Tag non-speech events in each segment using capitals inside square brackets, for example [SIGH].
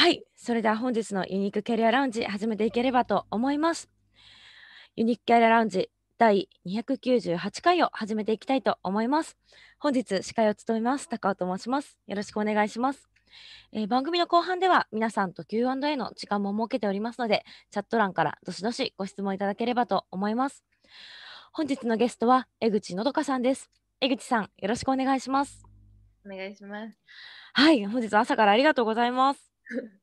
はい、それでは本日のユニークキャリアラウンジ始めていければと思います。ユニークキャリアラウンジ第298回を始めていきたいと思います。本日司会を務めます高尾と申します。よろしくお願いします。えー、番組の後半では皆さんと Q&A の時間も設けておりますので、チャット欄からどしどしご質問いただければと思います。本日のゲストは江口のどかさんです。江口さん、よろしくお願いします。お願いします。はい、本日朝からありがとうございます。[LAUGHS]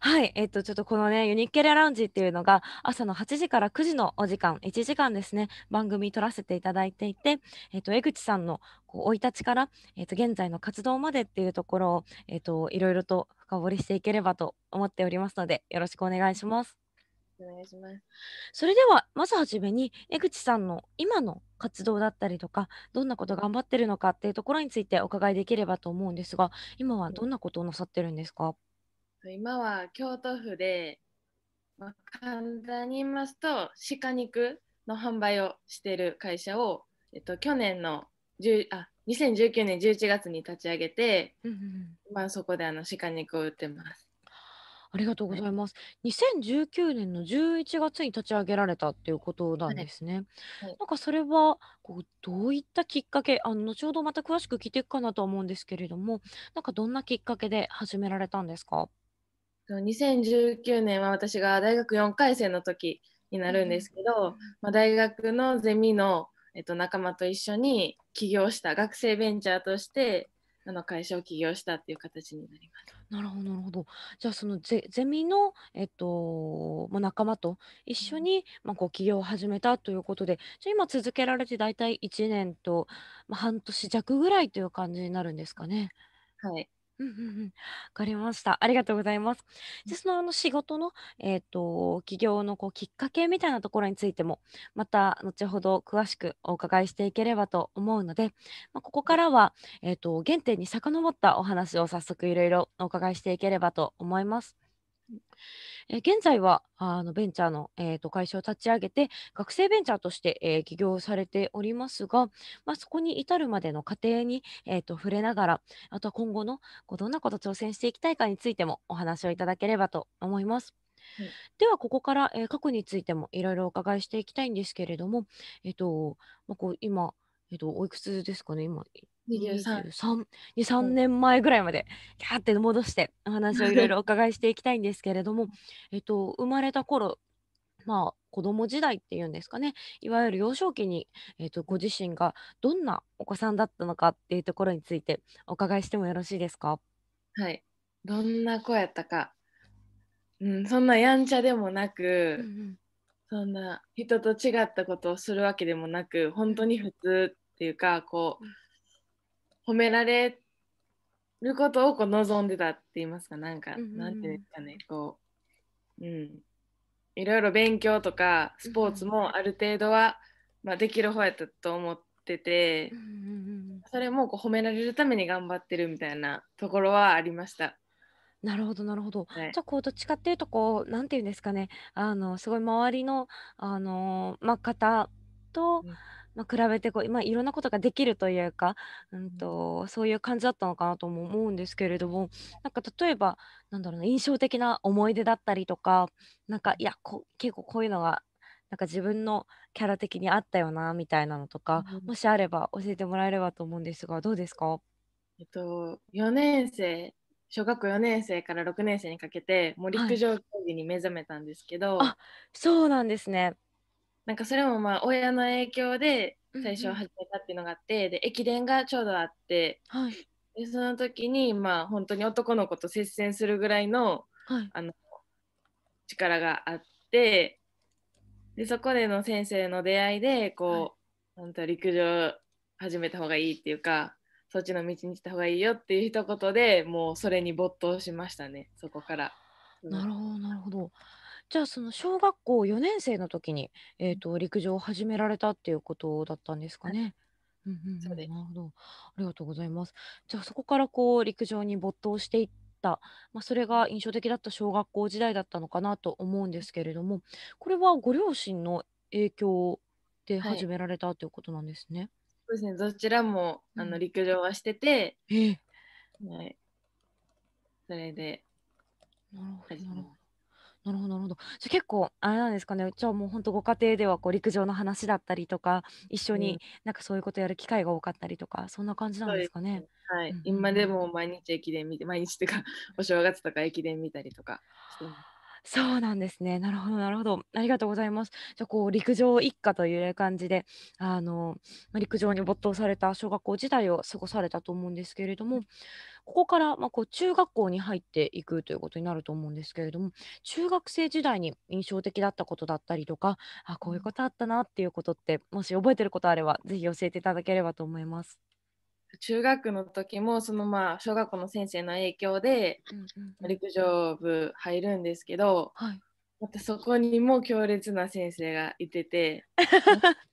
はい、えっと、ちょっとこのね、ユニッケルラウンジっていうのが、朝の8時から9時のお時間、1時間ですね、番組撮らせていただいていて、えっと、江口さんの生い立ちから、えっと、現在の活動までっていうところを、えっと、いろいろと深掘りしていければと思っておりますので、よろしくお願いします。お願いします。それではまずはじめに江口さんの今の活動だったりとかどんなこと頑張ってるのかっていうところについてお伺いできればと思うんですが今はどんなことをなさってるんですか今は京都府で、まあ、簡単に言いますと鹿肉の販売をしてる会社を、えっと、去年の10あ2019年11月に立ち上げて、まあ、そこであの鹿肉を売ってます。ありがとうございます。2019年の11月に立ち上げられたっていうことなんですね。はい、なんかそれはこうどういったきっかけ、あの後ほどまた詳しく聞いていくかなと思うんですけれども、なんかどんなきっかけで始められたんですか2019年は私が大学4回生の時になるんですけど、うん、まあ、大学のゼミの、えっと、仲間と一緒に起業した学生ベンチャーとしてあの会社を起業したっていう形になります。なるほどなるほど。じゃあそのゼゼミの、えっとまあ、仲間と一緒に、まあ、こう起業を始めたということでじゃ今続けられて大体一年と、まあ、半年弱ぐらいという感じになるんですかね。はい、わかりました。ありがとうございます。その、あの、仕事の、えっと、起業の、こう、きっかけみたいなところについても、また、後ほど詳しくお伺いしていければと思うので、まあ、ここからは、えっと、原点に遡ったお話を早速いろいろお伺いしていければと思います。え現在はあのベンチャーの、えーと、会社を立ち上げて学生ベンチャーとして、えー、起業されておりますが、まあ、そこに至るまでの過程に、えーと、触れながらあとは今後のこうどんなこと挑戦していきたいかについてもお話をいただければと思います。はい、ではここから、えー、過去についてもいろいろお伺いしていきたいんですけれども、えーとまあ、こう今、えーとおいくつですかね今2 3年前ぐらいまでキャーって戻してお話を [LAUGHS] いろいろお伺いしていきたいんですけれどもえっと生まれた頃まあ子供時代っていうんですかねいわゆる幼少期に、えっと、ご自身がどんなお子さんだったのかっていうところについてお伺いしてもよろしいですかはいどんな子やったか、うん、そんなやんちゃでもなく、そんな人と違ったことをするわけでもなく本当に普通っていうかこう、褒められることをこう望んでたって言いますかなんか、うんなんていうんですかねこううんいろいろ勉強とかスポーツもある程度は、うん、まあ、できる方やったと思ってて、うん、それもこう褒められるために頑張ってるみたいなところはありました。なるほどなるほど、はい、じゃあこうどっちかっていうとこう何て言うんですかねあのすごい周りのあの、まあ、方と、うんあ、比べてこう、まあ、いろんなことができるというか、うんと、そういう感じだったのかなとも思うんですけれどもなんか例えばなんだろうな印象的な思い出だったりとかなんかいやこ結構こういうのがなんか自分のキャラ的にあったよなみたいなのとか、うん、もしあれば教えてもらえればと思うんですがどうですかえっと、4年生小学校4年生から6年生にかけてもう陸上競技に目覚めたんですけど、はい、そうなんですねなんかそれもまあ親の影響で最初始めたっていうのがあって、うんうん、で駅伝がちょうどあって、はい、でその時にまあ本当に男の子と接戦するぐらいのはい、あの力があってでそこでの先生の出会いでこう、はい、本当陸上始めた方がいいっていうかそっちの道に来た方がいいよっていう一言でもうそれに没頭しましたねそこから。なるほどなるほど。じゃあその小学校4年生の時に、えーと、陸上を始められたっていうことだったんですかね。うんうん、なるほどありがとうございます。じゃあそこからこう陸上に没頭していった、まあ、それが印象的だった小学校時代だったのかなと思うんですけれどもこれはご両親の影響で始められたということなんですね。はい、そうですねどちらもあの陸上はしてて、うん、えー、はい、それでなるほどなるほど。なるほど、なるほど。じゃ結構あれなんですかね、じゃあもうほんとご家庭ではこう陸上の話だったりとか、一緒になんかそういうことやる機会が多かったりとか、そんな感じなんですかね。はい。うん今でも毎日駅伝見て、毎日っていうか、[LAUGHS] お正月とか駅伝見たりとかしてそうなんですね。なるほど、なるほど。ありがとうございます。じゃあこう陸上一家という感じで、あの、ま、陸上に没頭された小学校時代を過ごされたと思うんですけれどもここから、まあ、こう中学校に入っていくということになると思うんですけれども中学生時代に印象的だったことだったりとかあこういうことあったなっていうことってもし覚えてることあればぜひ教えていただければと思います。中学の時もそのまあ小学校の先生の影響で陸上部入るんですけど、はい、またそこにも強烈な先生がいてて、[LAUGHS]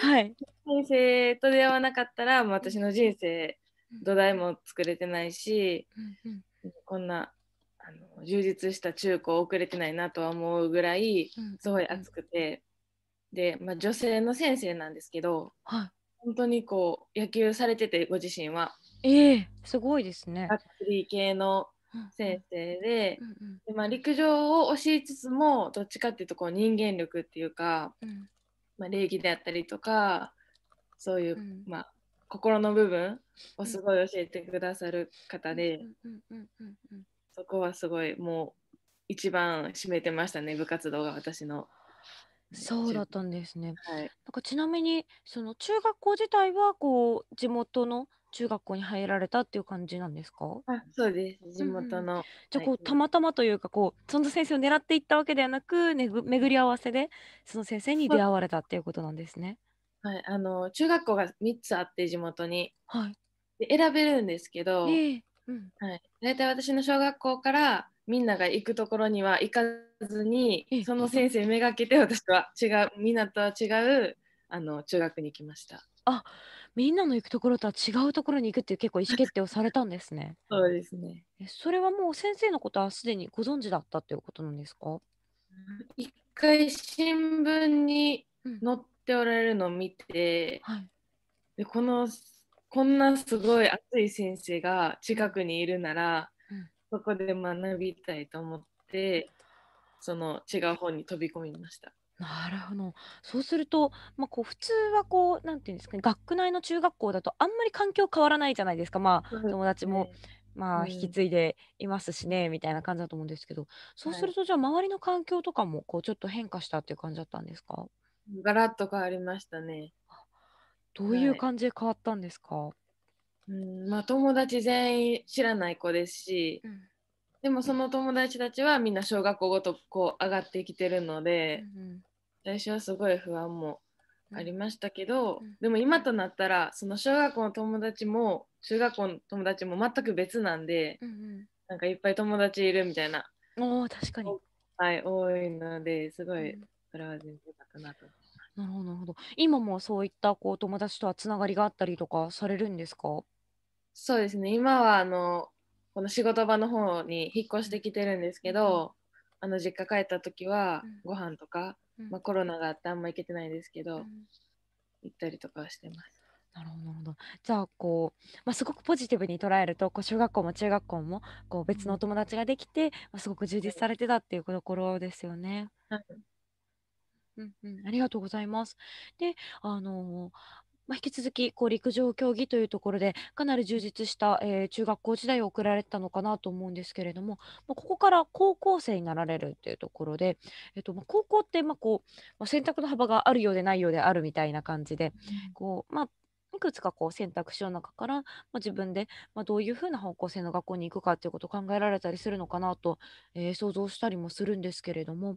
はい、[LAUGHS] 先生と出会わなかったら、私の人生土台も作れてないし、うんうん、こんなあの充実した中高遅れてないなとは思うぐらいすごい熱くて、うんうん、で、まあ、女性の先生なんですけど、はい、本当にこう野球されててご自身は。えー、すごいですね。アスリー系の先生でうんうん、でまあ、陸上を教えつつもどっちかっていうとこう人間力っていうか、うん、まあ、礼儀であったりとかそういう、まあ、心の部分をすごい教えてくださる方で、そこはすごいもう一番占めてましたね部活動が私の。そうだったんですね。はい、なんかちなみにその中学校自体はこう地元の中学校に入られたっていう感じなんですか？あ、そうです。地元の。うん、じゃこう、はい、たまたまというかこうその先生を狙っていったわけではなく、ね、巡り合わせでその先生に出会われたっていうことなんですね。はい、あの中学校が3つあって地元に、はい、で選べるんですけど、えー、うんはい、大体私の小学校からみんなが行くところには行かずに、その先生めがけて私は違うみんなとは違うあの中学に行きました。あみんなの行くところとは違うところに行くっていう結構意思決定をされたんですね。そうですねそれはもう先生のことはすでにご存知だったということなんですか一回新聞に載っておられるのを見て、はい、でこのこんなすごい熱い先生が近くにいるなら、うん、そこで学びたいと思ってその違う方に飛び込みました。なるほどそうすると、まあ、こう普通はこうなんていうんですかね学区内の中学校だとあんまり環境変わらないじゃないですか、まあ、友達も、まあ、引き継いでいますしね、うん、みたいな感じだと思うんですけどそうするとじゃあ周りの環境とかもこうちょっと変化したっていう感じだったんですか、はいガラッと変わりましたね。どういう感じで変わったんですか、はい、うんまあ、友達全員知らない子ですし、うん、でもその友達たちはみんな小学校ごとこう上がってきてるので、うん、最初はすごい不安もありましたけど、うん、でも今となったらその小学校の友達も中学校の友達も全く別なんで、うんうん、なんかいっぱい友達いるみたいな。お確かにはい、多いのですごいそれは全然よかったなとなるほどなるほど今もそういったこう友達とはつながりがあったりとかされるんですかそうですね今はあのこの仕事場の方に引っ越してきてるんですけど、うん、あの実家帰った時はご飯とか、うん、まあ、コロナがあってあんま行けてないですけど、うん、行ったりとかしてます。なるほどなるほどじゃあこう、まあ、すごくポジティブに捉えるとこう小学校も中学校もこう別のお友達ができて、まあ、すごく充実されてたっていうところですよね。はいうんうん、ありがとうございます。で、あのまあ、引き続きこう陸上競技というところでかなり充実した、えー、中学校時代を送られてたのかなと思うんですけれども、まあ、ここから高校生になられるっていうところで、えっとまあ、高校ってまあこう、まあ、選択の幅があるようでないようであるみたいな感じで、こうまあ、いくつかこう選択肢の中から、まあ、自分で、まあ、どういうふうな方向性の学校に行くかっていうことを考えられたりするのかなと、えー、想像したりもするんですけれども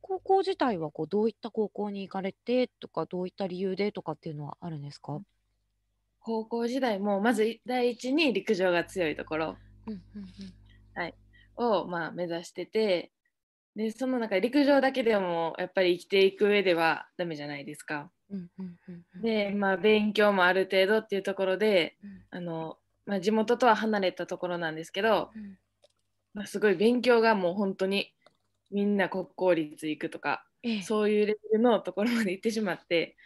高校自体はこうどういった高校に行かれてとかどういった理由でとかっていうのはあるんですか高校時代もまず第一に陸上が強いところ、はい、を、まあ、目指しててでその中陸上だけでもやっぱり生きていく上ではダメじゃないですか。で、まあ、勉強もある程度っていうところで、あのまあ、地元とは離れたところなんですけど、まあ、すごい勉強がもう本当にみんな国公立行くとか、ええ、そういうレベルのところまで行ってしまって、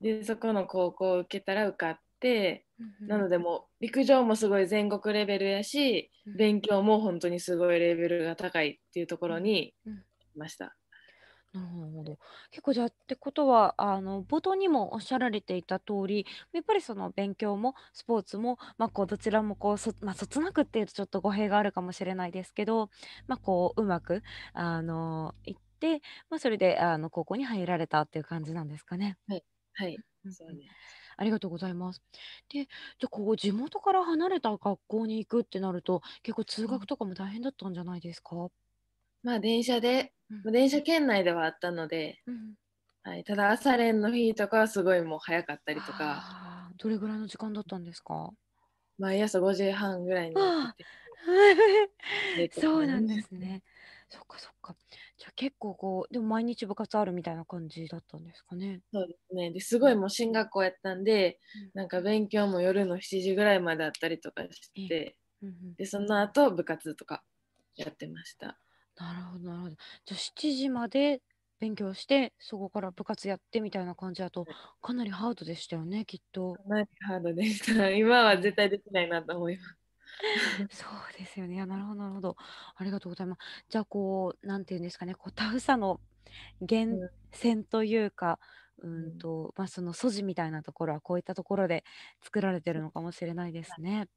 うん、でそこの高校を受けたら受かって、うん、なのでもう陸上もすごい全国レベルやし、うん、勉強も本当にすごいレベルが高いっていうところにいました。なるほど。結構じゃあってことはあの冒頭にもおっしゃられていた通りやっぱりその勉強もスポーツも、まあ、こうどちらもこうそ,、まあ、そつなくっていうとちょっと語弊があるかもしれないですけど、まあ、こううまくあのいって、まあ、それであの高校に入られたっていう感じなんですかね。はい、はい、そうでありがとうございます。で、じゃあこう地元から離れた学校に行くってなると結構通学とかも大変だったんじゃないですか、まあ電車で、うん、電車圏内ではあったので、うん、はい、ただ朝練の日とかはすごいもう早かったりとかどれぐらいの時間だったんですか毎朝5時半ぐらいにそうなんですねそっかそっかじゃあ結構こうでも毎日部活あるみたいな感じだったんですかねそうですねですごいもう進学校やったんで、うん、なんか勉強も夜の7時ぐらいまであったりとかして、うんうん、でその後部活とかやってましたなるほどなるほど。じゃあ7時まで勉強してそこから部活やってみたいな感じだとかなりハードでしたよねきっと。かなりハードでした。今は絶対できないなと思います。[LAUGHS] そうですよね。いやなるほどなるほど。ありがとうございます。じゃあこうなんていうんですかねこうタフさの源泉というか。うんとまあ、その素地みたいなところはこういったところで作られてるのかもしれないですね。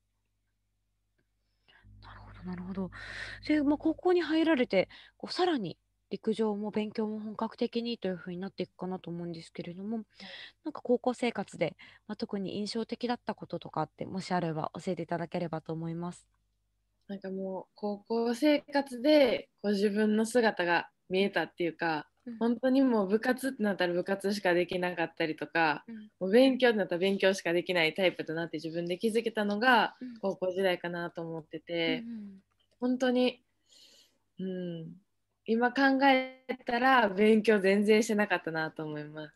なるほど。で、まあ、高校に入られて、こうさらに陸上も勉強も本格的にというふうになっていくかなと思うんですけれども、なんか高校生活で、まあ、特に印象的だったこととかって、もしあれば教えていただければと思います。なんかもう高校生活でこう自分の姿が見えたっていうか、うん、本当にもう部活ってなったら部活しかできなかったりとか、うん、もう勉強ってなったら勉強しかできないタイプだなって自分で気づけたのが高校時代かなと思ってて、うん、本当に、うん、今考えたら勉強全然してなかったなと思います。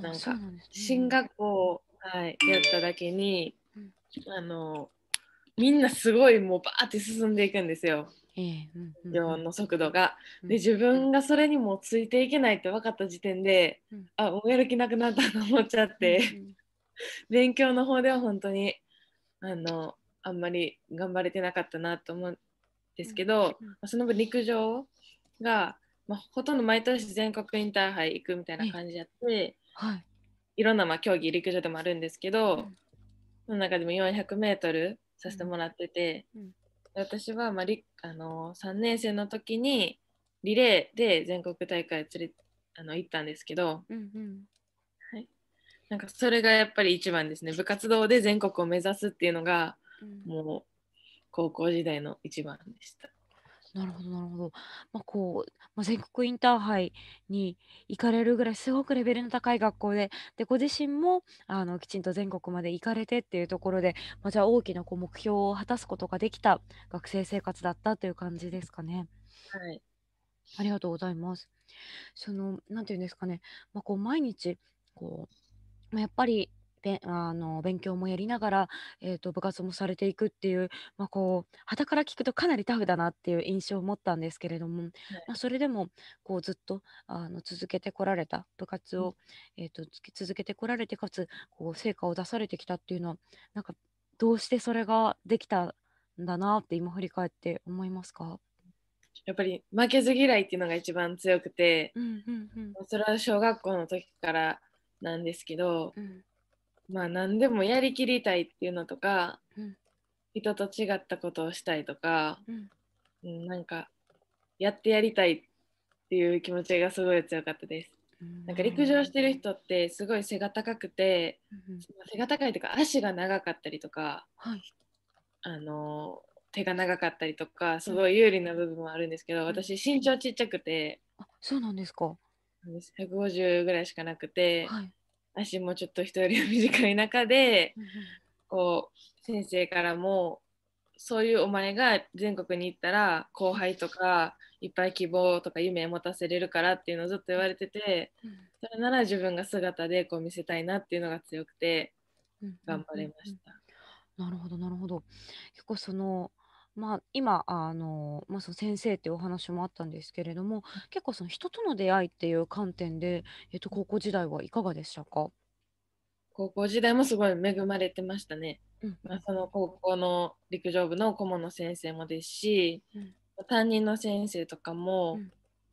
なんか、ね、進学校、はい、やっただけに、あのみんなすごいもうバーって進んでいくんですよ。4の速度が。で自分がそれにもついていけないって分かった時点で、うん、あもうやる気なくなったと思っちゃって、うん、[LAUGHS] 勉強の方では本当にあのあんまり頑張れてなかったなと思うんですけど、うん、その分陸上が、まあ、ほとんど毎年全国インターハイ行くみたいな感じやって、はい、いろんなまあ競技陸上でもあるんですけど、その中でも 400m させてもらってて。私は、まあ、あの3年生の時にリレーで全国大会連れあの行ったんですけど、うんうんはい、なんかそれがやっぱり一番ですね部活動で全国を目指すっていうのが、うん、もう高校時代の一番でした。なるほどなるほど。まあこう、まあ、全国インターハイに行かれるぐらいすごくレベルの高い学校で、でご自身もあのきちんと全国まで行かれてっていうところで、まあ、じゃあ大きなこう目標を果たすことができた学生生活だったという感じですかね。はい。ありがとうございます。その、なんていうんですかね、まあ、こう毎日こう、まあ、やっぱりべあの勉強もやりながら、えーと、部活もされていくっていう、まあ、こう傍から聞くとかなりタフだなっていう印象を持ったんですけれども、はい、まあ、それでもこうずっとあの続けてこられた部活を、うん、えーと、と続けてこられてかつこう成果を出されてきたっていうのはなんかどうしてそれができたんだなって今振り返って思いますかやっぱり負けず嫌いっていうのが一番強くて、うんうんうん、それは小学校の時からなんですけど、うん、まあ何でもやりきりたいっていうのとか、うん、人と違ったことをしたいとか、うん、なんかやってやりたいっていう気持ちがすごい強かったです。なんか陸上してる人ってすごい背が高くて、うん、背が高いというか足が長かったりとか、はい、あの手が長かったりとかすごい有利な部分もあるんですけど、うん、私身長ちっちゃくて、うん、そうなんですか150ぐらいしかなくて、はい、足もちょっと人より短い中で、こう先生からもそういうお前が全国に行ったら後輩とかいっぱい希望とか夢を持たせれるからっていうのをずっと言われてて、それなら自分が姿でこう見せたいなっていうのが強くて頑張れました。なるほどなるほど。結構そのまあ、今あの、まあ、その先生っていうお話もあったんですけれども結構その人との出会いっていう観点で、えっと、高校時代はいかがでしたか高校時代もすごい恵まれてましたね。うん、まあ、その高校の陸上部の顧問の先生もですし、うん、担任の先生とかも、うん、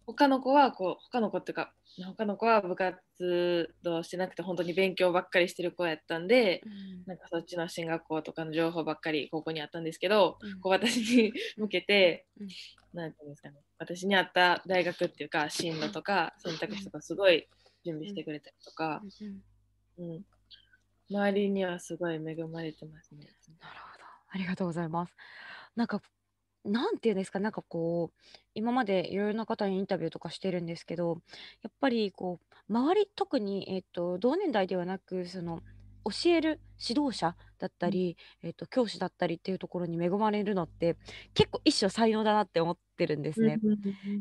他の子はこう他の子っていうか他の子は部活動してなくて本当に勉強ばっかりしてる子やったんで、うん、なんかそっちの進学校とかの情報ばっかり高校にあったんですけど、うん、こう私に向けて何、うん、て言うんですかね私に合った大学っていうか進路とか選択肢とかすごい準備してくれたりとか、うん周りにはすごい恵まれてますね。なるほどありがとうございます。なんかなんていうんですか、なんかこう、今までいろいろな方にインタビューとかしてるんですけど、やっぱりこう、周り、特に、えっと、同年代ではなく、その、教える指導者だったり、えっと、教師だったりっていうところに恵まれるのって結構一種才能だなって思ってるんですね。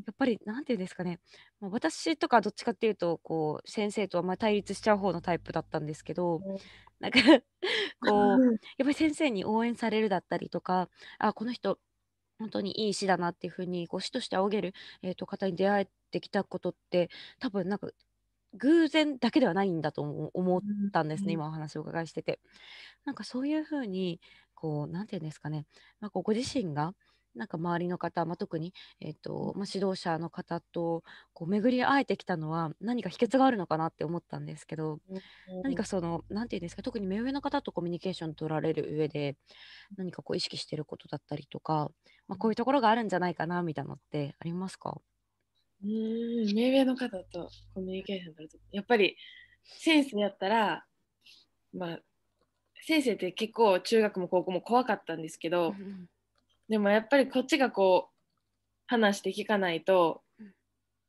やっぱり何て言うんですかね、まあ、私とかどっちかっていうとこう先生とはま対立しちゃう方のタイプだったんですけど、なんか [LAUGHS] こうやっぱり先生に応援されるだったりとかあこの人本当にいい詩だなっていうふうにこう詩として仰げる、えー、と方に出会えてきたことって多分なんか偶然だけではないんだと思ったんですね、うん、今お話をお伺いしてて。なんかそういうふうにこう何て言うんですかね、まあ、ご自身がなんか周りの方、まあ、特に、えーとまあ、指導者の方とこう巡り会えてきたのは何か秘訣があるのかなって思ったんですけど、何かその何て言うんですか特に目上の方とコミュニケーション取られる上で何かこう意識してることだったりとか、まあ、こういうところがあるんじゃないかなみたいなのってありますかうん目上の方とコミュニケーション取るとやっぱり先生やったらまあ先生って結構中学も高校も怖かったんですけど、でもやっぱりこっちがこう話して聞かないと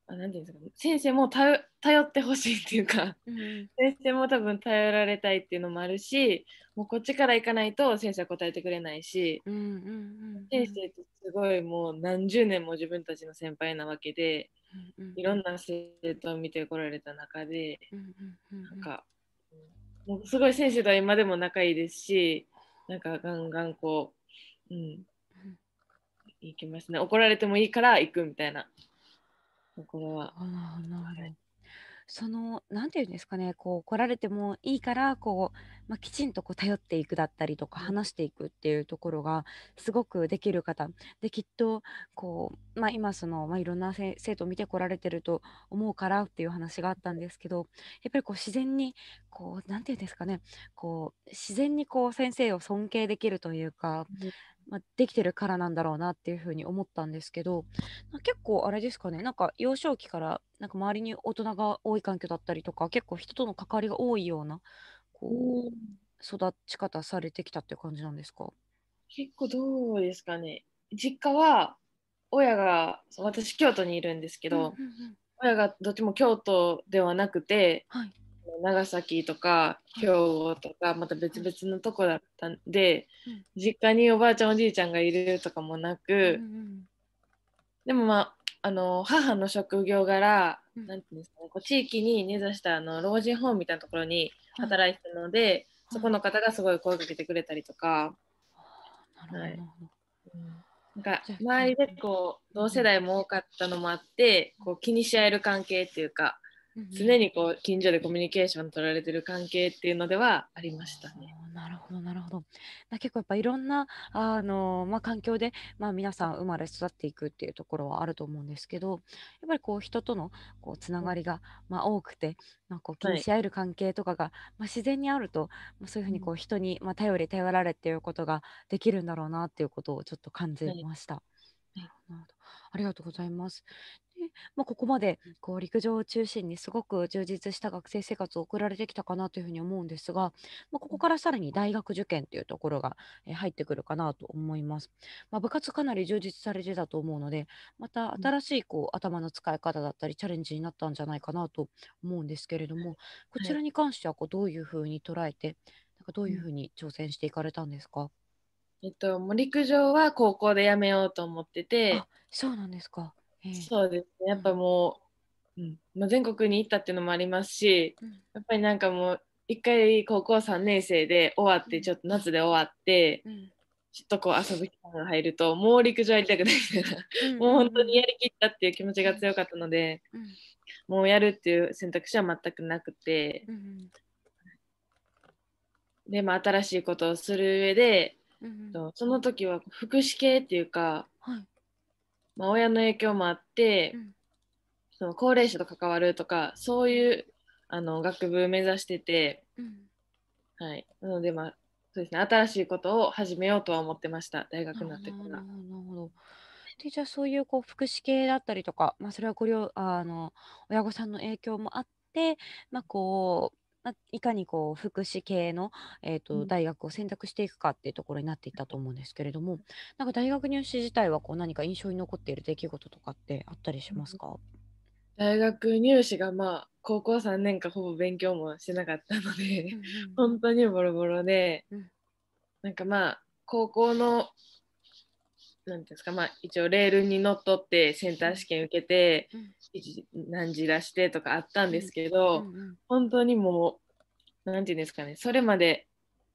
あなていうんですか、先生も頼ってほしいっていうか、うん、先生も多分頼られたいっていうのもあるしもうこっちから行かないと先生は答えてくれないし、先生ってすごいもう何十年も自分たちの先輩なわけで、うんうん、いろんな生徒を見てこられた中で、なんかもうすごい先生とは今でも仲いいですしなんかガンガンこう、うん、行きますね怒られてもいいから行くみたいなところは。あなるその何て言うんですかねこう怒られてもいいからこう、まあ、きちんとこう頼っていくだったりとか話していくっていうところがすごくできる方できっとこう、まあ、今その、まあ、いろんな生徒を見てこられてると思うからっていう話があったんですけどやっぱりこう自然にこう何て言うんですかねこう自然にこう先生を尊敬できるというか、まあ、できてるからなんだろうなっていうふうに思ったんですけど結構あれですかねなんか幼少期からなんか周りに大人が多い環境だったりとか結構人との関わりが多いようなこう育ち方されてきたっていう感じなんですか結構どうですかね実家は親が私京都にいるんですけど、親がどっちも京都ではなくて、はい、長崎とか兵庫とかまた別々のとこだったんで、実家におばあちゃんおじいちゃんがいるとかもなく、でもまああの母の職業柄、なんていうんですかね、こう地域に根ざしたあの老人ホームみたいなところに働いてるので、そこの方がすごい声かけてくれたりとか。はい、なんか周りでこう同世代も多かったのもあってこう気にし合える関係っていうか常にこう近所でコミュニケーション取られてる関係っていうのではありましたね。なるほどなるほど。結構やっぱいろんなあの、まあ、環境で、まあ、皆さん生まれ育っていくっていうところはあると思うんですけどやっぱりこう人とのこうつながりが、まあ、多くて、まあ、こう気にし合える関係とかが、はい、まあ、自然にあると、まあ、そういうふうにこう人に、まあ、頼り頼られっていうことができるんだろうなっていうことをちょっと感じました。はいはいありがとうございます。まあ、ここまでこう陸上を中心にすごく充実した学生生活を送られてきたかなというふうに思うんですが、まあ、ここからさらに大学受験というところがえ入ってくるかなと思います。まあ、部活かなり充実されてたと思うのでまた新しいこう頭の使い方だったりチャレンジになったんじゃないかなと思うんですけれどもこちらに関してはこうどういうふうに捉えてなんかどういうふうに挑戦していかれたんですか、えっと、もう陸上は高校でやめようと思っててそうなんですかそうですねやっぱもう、うんまあ、全国に行ったっていうのもありますし、やっぱりなんかもう一回高校3年生で終わってちょっと夏で終わって、うん、ちょっとこう遊ぶ期間が入るともう陸上やりたくないみたいな、うん、もう本当にやりきったっていう気持ちが強かったので、うん、もうやるっていう選択肢は全くなくて、うんでも、新しいことをする上で、ううん、その時は福祉系っていうか、はい、まあ、親の影響もあって、うん、その高齢者と関わるとかそういうあの学部目指してて、うん、はい、なのでまあそうですね新しいことを始めようとは思ってました大学になってから。なるほどでじゃあそういうこう福祉系だったりとか、まあ、それはご両あの親御さんの影響もあって、まあ、こうまあ、いかにこう福祉系の、えーと、大学を選択していくかっていうところになっていったと思うんですけれどもなんか大学入試自体はこう何か印象に残っている出来事とかってあったりしますか、うん、大学入試がまあ高校3年間ほぼ勉強もしなかったので、本当にボロボロで、うん、なんかまあ高校のなんですか、まあ、一応レールにのっとってセンター試験受けて、うん、何時出してとかあったんですけど、うんうんうん、本当にもう何て言うんですかねそれまで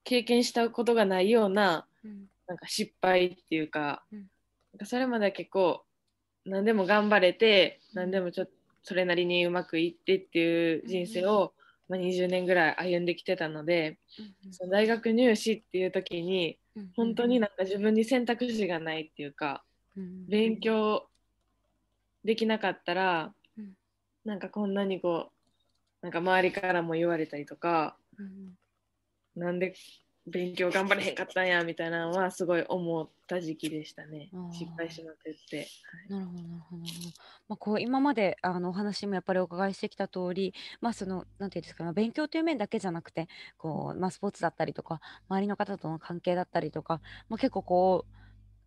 経験したことがないような,、なんか失敗っていうか,、なんかそれまで結構何でも頑張れて何でもちょっとそれなりにうまくいってっていう人生を、まあ、20年ぐらい歩んできてたので、その大学入試っていう時に本当になんか自分に選択肢がないっていうか、勉強できなかったら、なんかこんなにこうなんか周りからも言われたりとか、うん、なんで勉強頑張れへんかったんやみたいなのはすごい思った時期でしたね失敗しまくって、なるほどなるほど、まあ、こう今まであのお話もやっぱりお伺いしてきた通りまあその何て言うんですか、ね、勉強という面だけじゃなくてこう、まあ、スポーツだったりとか周りの方との関係だったりとか、まあ、結構こう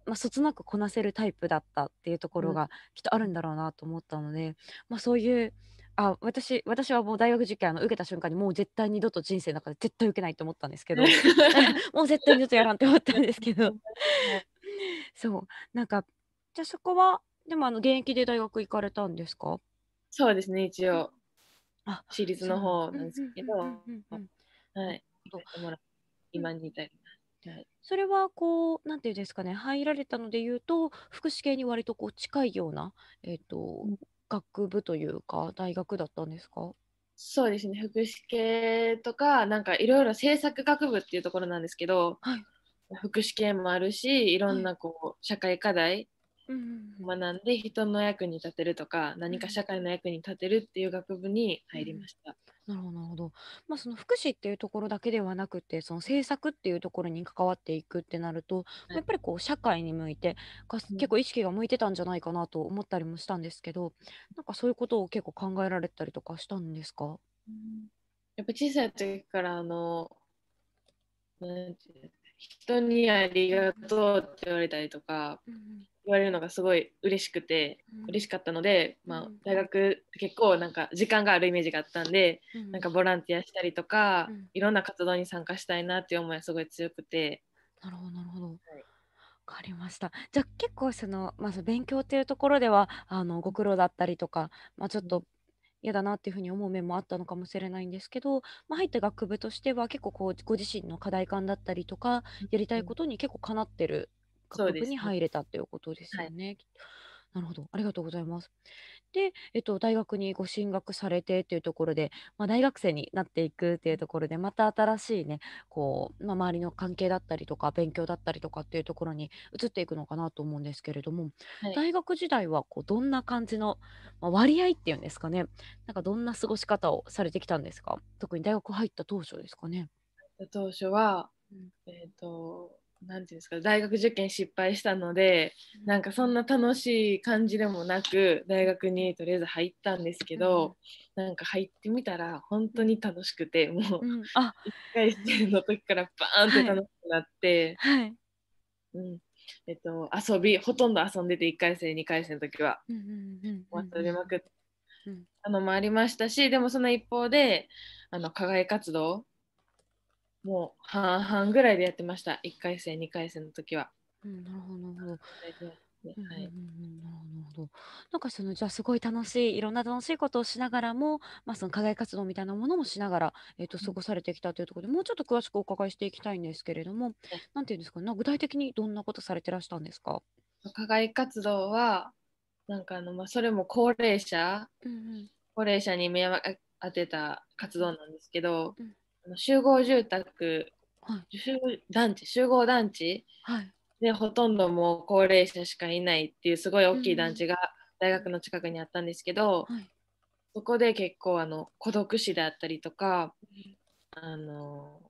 まあ、そつなくこなせるタイプだったっていうところがきっとあるんだろうなと思ったので、うん、まあ、そういうあ私私はもう大学受験あの受けた瞬間にもう絶対二度と人生の中で絶対受けないと思ったんですけど [LAUGHS] [LAUGHS] もう絶対二度とやらんって思ったんですけど [LAUGHS] そうなんかじゃあそこはでもあの現役で大学行かれたんですかそうですね一応あ私立の方なんですけどはい今に至りはい、それはこうなんていうんですかね入られたので言うと福祉系に割とこう近いようなえっ、ー、と、学部というか大学だったんですかそうですね福祉系とかなんかいろいろ制作学部っていうところなんですけど、はい、福祉系もあるしいろんなこう、はい、社会課題学んで人の役に立てるとか何か社会の役に立てるっていう学部に入りました。うんなるほどなるほど、まあ、その福祉っていうところだけではなくてその政策っていうところに関わっていくってなるとはいやっぱりこう社会に向いてか結構意識が向いてたんじゃないかなと思ったりもしたんですけどなんかそういうことを結構考えられたりとかしたんですかやっぱ小さい時からあのなんてう人にありがとうって言われたりとか言われるのがすごい嬉しくて、うん、嬉しかったので、まあ、大学結構なんか時間があるイメージがあったんで、うん、なんかボランティアしたりとか、うん、いろんな活動に参加したいなっていう思いはすごい強くて。なるほどなるほど、分かりましたじゃあ結構その、まあ、勉強っていうところではあのご苦労だったりとか、まあ、ちょっと嫌だなっていうふうに思う面もあったのかもしれないんですけど、まあ、入った学部としては結構こうご自身の課題感だったりとかやりたいことに結構かなってる各国に入れたていうことですよね。なるほど、ありがとうございます。で、えっと、大学にご進学されてというところで、まあ、大学生になっていくっていうところで、また新しいね、こう、まあ、周りの関係だったりとか、勉強だったりとかっていうところに移っていくのかなと思うんですけれども、はい、大学時代はこうどんな感じの、まあ、割合っていうんですかね、なんかどんな過ごし方をされてきたんですか、特に大学入った当初ですかね。当初は、えーとなんていうんですか大学受験失敗したのでなんかそんな楽しい感じでもなく大学にとりあえず入ったんですけど、うん、なんか入ってみたら本当に楽しくてもう、うん、あ1回生の時からバーンって楽しくなって、はいはい、うんえっと、遊びほとんど遊んでて1回生2回生の時は遊びまくって。あのもありましたしでもその一方であの課外活動もう半々ぐらいでやってました。1回戦、2回戦の時は。うん、なるほど、なるほど。はい、うんなるほどなんかそのじゃあすごい楽しいいろんな楽しいことをしながらも、まあ、その課外活動みたいなものもしながら、えー、と過ごされてきたというところでもうちょっと詳しくお伺いしていきたいんですけれども何ていうんですかね具体的にどんなことされてらしたんですか課外活動はなんかあの、まあ、それも高齢者、うんうん、高齢者に目を当てた活動なんですけど、うん集合住宅、はい、集合団地集合団地、はい、でほとんどもう高齢者しかいないっていうすごい大きい団地が大学の近くにあったんですけど、はい、そこで結構あの孤独死であったりとか、あの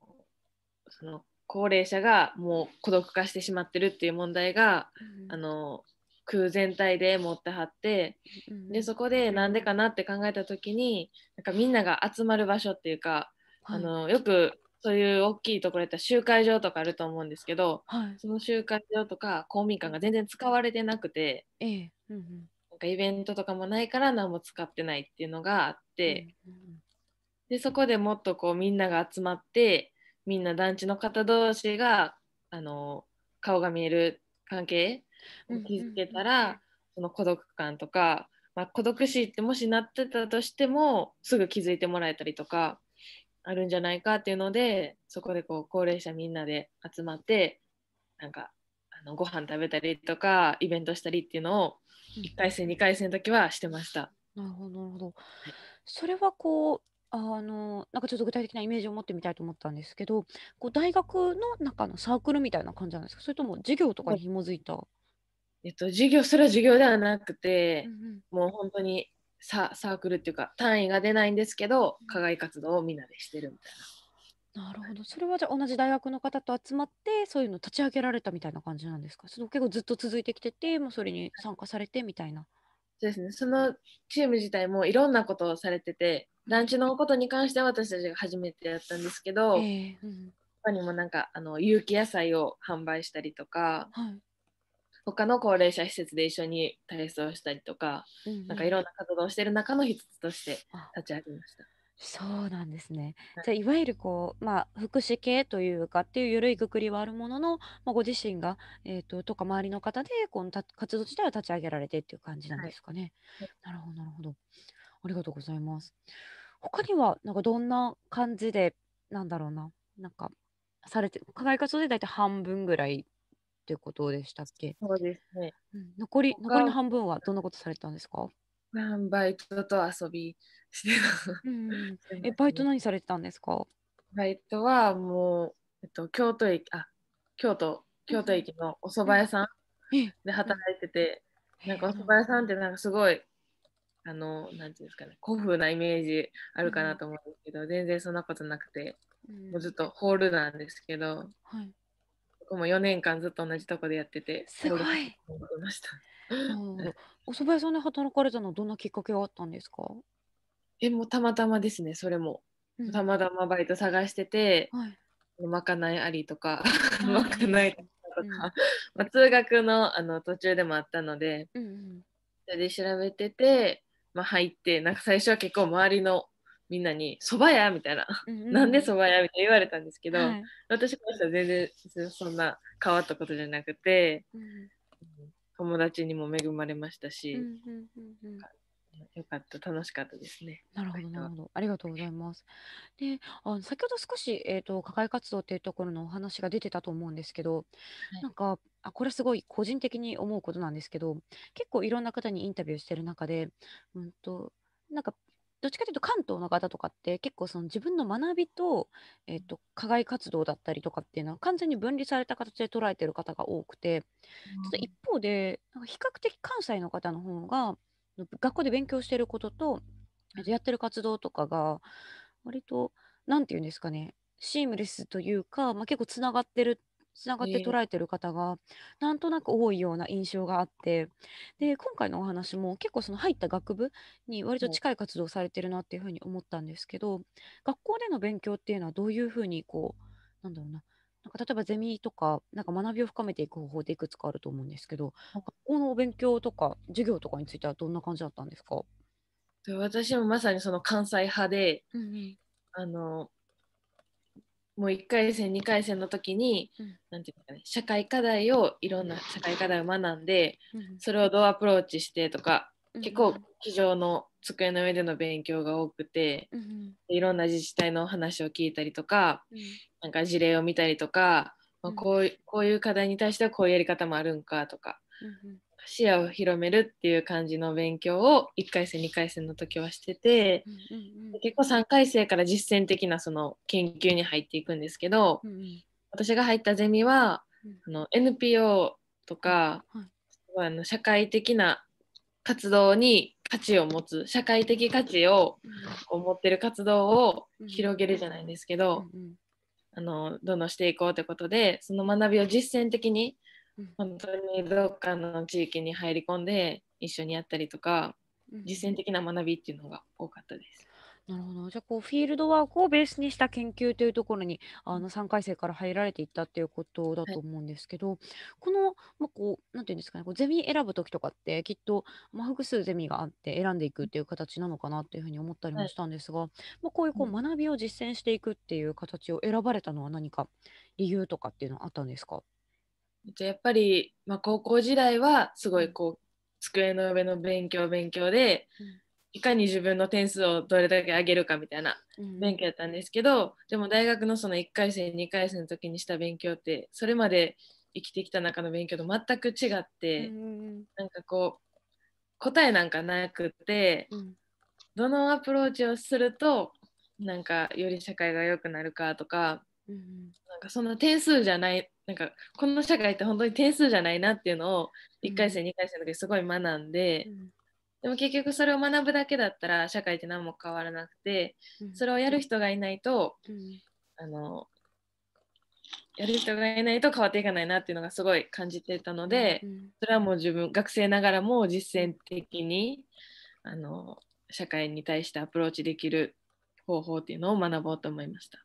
その高齢者がもう孤独化してしまってるっていう問題が、うん、あの空全体で持ってはって、うん、でそこでなんでかなって考えた時になんかみんなが集まる場所っていうかはい、あのよくそういう大きいところやったら集会場とかあると思うんですけど、はい、その集会場とか公民館が全然使われてなくて、えうんうん、なんかイベントとかもないから何も使ってないっていうのがあって、うんうん、でそこでもっとこうみんなが集まってみんな団地の方同士があの顔が見える関係を築けたら、うんうんうん、その孤独感とか、まあ、孤独死ってもしなってたとしてもすぐ気づいてもらえたりとか。あるんじゃないかっていうのでそこでこう高齢者みんなで集まってなんかあのご飯食べたりとかイベントしたりっていうのを1回戦2回戦の時はしてました。なるほどなるほど。それはこうあのなんかちょっと具体的なイメージを持ってみたいと思ったんですけどこう大学の中のサークルみたいな感じなんですかそれとも授業とかに紐づいた、えっと、授業すら授業ではなくて、うんうん、もう本当にサークルっていうか単位が出ないんですけど課外活動をみんなでしてるみたいな。なるほどそれはじゃあ同じ大学の方と集まってそういうの立ち上げられたみたいな感じなんですかその結構ずっと続いてきててもうそれに参加されてみたいな。そうですねそのチーム自体もいろんなことをされてて団地のことに関しては私たちが初めてやったんですけど、えーうん、他にもなんかあの有機野菜を販売したりとか、はい、他の高齢者施設で一緒に体操したりとか、うんうん、なんかいろんな活動をしてる中の一つとして立ち上げました。そうなんですね。じゃいわゆるこうまあ福祉系というかっていう緩いくくりはあるものの、まあ、ご自身がえっ、ー、ととか周りの方でこのた活動自体は立ち上げられてっていう感じなんですかね。はい、なるほどなるほど。ありがとうございます。他にはなんかどんな感じでなんだろうななんかされて課外活動で大体半分ぐらいっていうことでしたっけそうですね、残り残りの半分はどんなことされたんですかバイトと遊びしてた、うん、えバイト何されてたんですかバイトはもう、えっと、京都駅あ京都京都駅のお蕎麦屋さんで働いてて、なんかお蕎麦屋さんってなんかすごいあのなんていうんですかね古風なイメージあるかなと思うんですけど、全然そんなことなくて、もうずっとホールなんですけど、はい、こも4年間ずっと同じとこでやっててすごいましたお蕎麦屋さんで働かれたのはどんなきっかけがあったんですかえもうたまたまですねそれも、うん、たまたまバイト探してて、はい、まかないありとか、は [LAUGHS] まかないとか、うん、まあ、通学のあの途中でもあったので、うんうん、それで調べてて、まあ、入ってなんか最初は結構周りのみんなに「そば屋?」みたいな「なんでそば屋?」みたいな言われたんですけど、はい、私からしたら全然そんな変わったことじゃなくて、うん、友達にも恵まれましたし、よかった楽しかったですね。なるほどなるほどありがとうございます。であの先ほど少し、えーと、課外活動っていうところのお話が出てたと思うんですけど、はい、なんかあこれすごい個人的に思うことなんですけど結構いろんな方にインタビューしてる中で、うんとなんかどっちかというと関東の方とかって結構その自分の学びと,、えーと、課外活動だったりとかっていうのは完全に分離された形で捉えてる方が多くて、うん、ちょっと一方でなんか比較的関西の方の方が学校で勉強してることとやってる活動とかが割と何て言うんですかねシームレスというか、まあ、結構つながってるつながって捉えてる方がなんとなく多いような印象があってで今回のお話も結構その入った学部に割と近い活動されてるなっていうふうに思ったんですけど学校での勉強っていうのはどういうふうにこうなんだろうななんか例えばゼミとかなんか学びを深めていく方法でいくつかあると思うんですけど学校のお勉強とか授業とかについてはどんな感じだったんですか私もまさにその関西派で、うんうん、あのもう1回戦2回戦の時に、何、うん、て言うかね社会課題をいろんな社会課題を学んで、それをどうアプローチしてとか、結構机上の机の上での勉強が多くて、いろんな自治体の話を聞いたりとか、うん、なんか事例を見たりとか、まあ、こうこういう課題に対してはこういうやり方もあるんかとか、視野を広めるっていう感じの勉強を1回戦2回戦の時はしてて、うんうん、結構3回生から実践的なその研究に入っていくんですけど、うんうん、私が入ったゼミは、あの NPO とか、はい、あの社会的な活動に価値を持つ社会的価値を持ってる活動を広げるじゃないんですけど、あのどんどんしていこうということでその学びを実践的に本当にどっかの地域に入り込んで一緒にやったりとか実践的な学びっていうのが多かったです。なるほどじゃあこうフィールドワークをベースにした研究というところにあの3回生から入られていったっていうことだと思うんですけど、はい、この、まあ、こうなんていうんですかねこうゼミ選ぶ時とかってきっと、まあ、複数ゼミがあって選んでいくっていう形なのかなっていうふうに思ったりもしたんですが、はい、まあ、こういうこう学びを実践していくっていう形を選ばれたのは何か理由とかっていうのはあったんですか、やっぱり、まあ、高校時代はすごいこう机の上の勉強勉強で、いかに自分の点数をどれだけ上げるかみたいな勉強だったんですけど、でも大学のその1回戦2回戦の時にした勉強ってそれまで生きてきた中の勉強と全く違って、うん、なんかこう答えなんかなくて、うん、どのアプローチをするとなんかより社会が良くなるかとかうん、なんかその点数じゃないなんかこの社会って本当に点数じゃないなっていうのを1回生、2回生の時すごい学んで、うん、でも結局それを学ぶだけだったら社会って何も変わらなくて、それをやる人がいないと、あのやる人がいないと変わっていかないなっていうのがすごい感じてたので、それはもう自分学生ながらも実践的にあの社会に対してアプローチできる方法っていうのを学ぼうと思いました。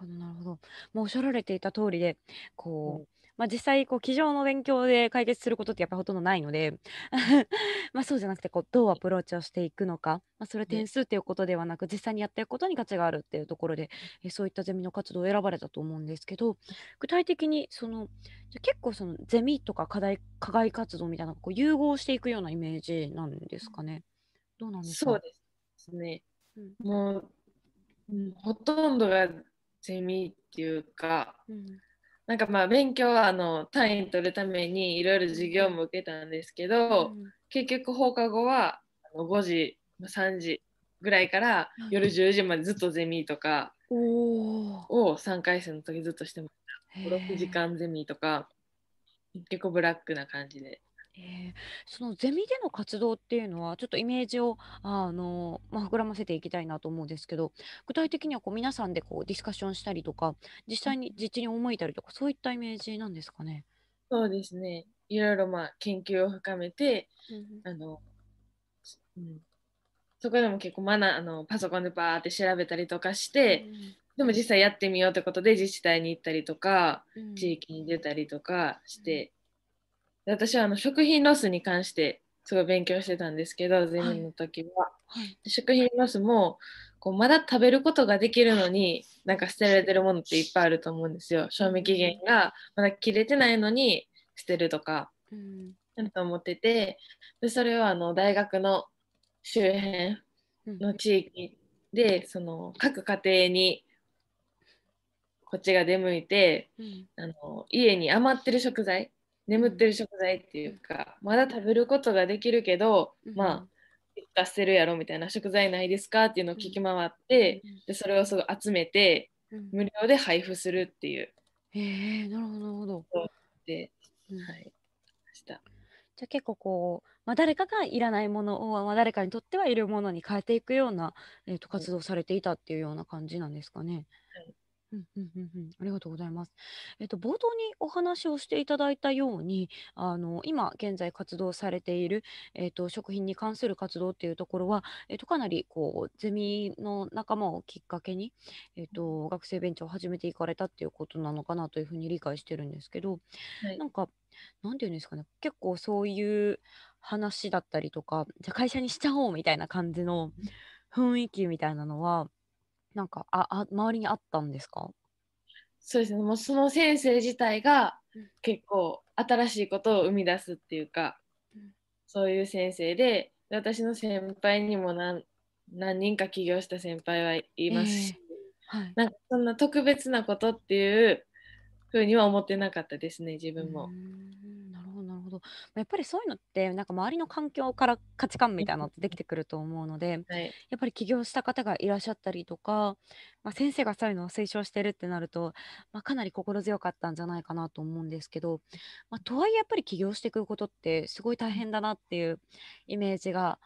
ほどなるほど。もうおっしゃられていた通りでこう、うん、まあ、実際こう机上の勉強で解決することってやっぱりほとんどないので [LAUGHS] まあそうじゃなくてこうどうアプローチをしていくのか、まあ、それ点数ということではなく、実際にやっていくことに価値があるっていうところで、え、そういったゼミの活動を選ばれたと思うんですけど具体的にその結構そのゼミとか課題課外活動みたいなこう融合していくようなイメージなんですかね。どうなんですかそうですね、うん、もうほとんどがゼミっていうか、うん、なんかまあ勉強はあの単位取るためにいろいろ授業も受けたんですけど、うん、結局放課後はあの5時3時ぐらいから夜10時までずっとゼミとかを3回生の時ずっとしてました。56時間ゼミとか結構ブラックな感じでえー、そのゼミでの活動っていうのはちょっとイメージをあの、まあ、膨らませていきたいなと思うんですけど具体的にはこう皆さんでこうディスカッションしたりとか実際に実地に思いたりとかそういったイメージなんですかね。そうですねいろいろまあ研究を深めて、あの、うん、そこでも結構マナあのパソコンでバーって調べたりとかして、でも実際やってみようってことで自治体に行ったりとか、地域に出たりとかして。私はあの食品ロスに関してすごい勉強してたんですけどゼミの時は、はい食品ロスもこうまだ食べることができるのになんか捨てられてるものっていっぱいあると思うんですよ賞味期限がまだ切れてないのに捨てるとか、うん、なと思っててでそれをあの大学の周辺の地域で、うん、その各家庭にこっちが出向いて、うん、あの家に余ってる食材眠ってる食材っていうかまだ食べることができるけど、うん、まあ出してるやろみたいな食材ないですかっていうのを聞き回って、うん、でそれをすごい集めて、無料で配布するっていう。へえなるほどなるほど。で、はい。したじゃあ結構こう、まあ、誰かがいらないものを、まあ、誰かにとってはいるものに変えていくような、えー、と活動されていたっていうような感じなんですかね。うんうんありがとうございます。えっと、冒頭にお話をしていただいたように、あの今現在活動されている、えっと、食品に関する活動っていうところは、えっと、かなりこうゼミの仲間をきっかけに、えっと、学生ベンチャーを始めていかれたっていうことなのかなというふうに理解してるんですけど、はい、なんか何て言うんですかね結構そういう話だったりとかじゃあ会社にしちゃおうみたいな感じの雰囲気みたいなのは。なんかああ周りにあったんですかそうですねもうその先生自体が結構新しいことを生み出すっていうか、そういう先生で私の先輩にも何何人か起業した先輩はいますし、えーはい、なんかそんな特別なことっていうふうには思ってなかったですね自分も。うんほど。やっぱりそういうのって、なんか周りの環境から価値観みたいなのってできてくると思うので、はい、やっぱり起業した方がいらっしゃったりとか、まあ、先生がそういうのを推奨してるってなると、まあ、かなり心強かったんじゃないかなと思うんですけど、まあ、とはいえやっぱり起業していくことってすごい大変だなっていうイメージが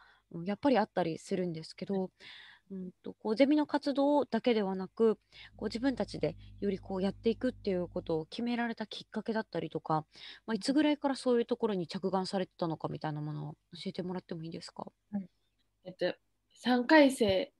やっぱりあったりするんですけど、うんとこうゼミの活動だけではなくこう自分たちでよりこうやっていくっていうことを決められたきっかけだったりとか、まあ、いつぐらいからそういうところに着眼されてたのかみたいなものを教えてもらってもいいですか、うん、えっと、3回生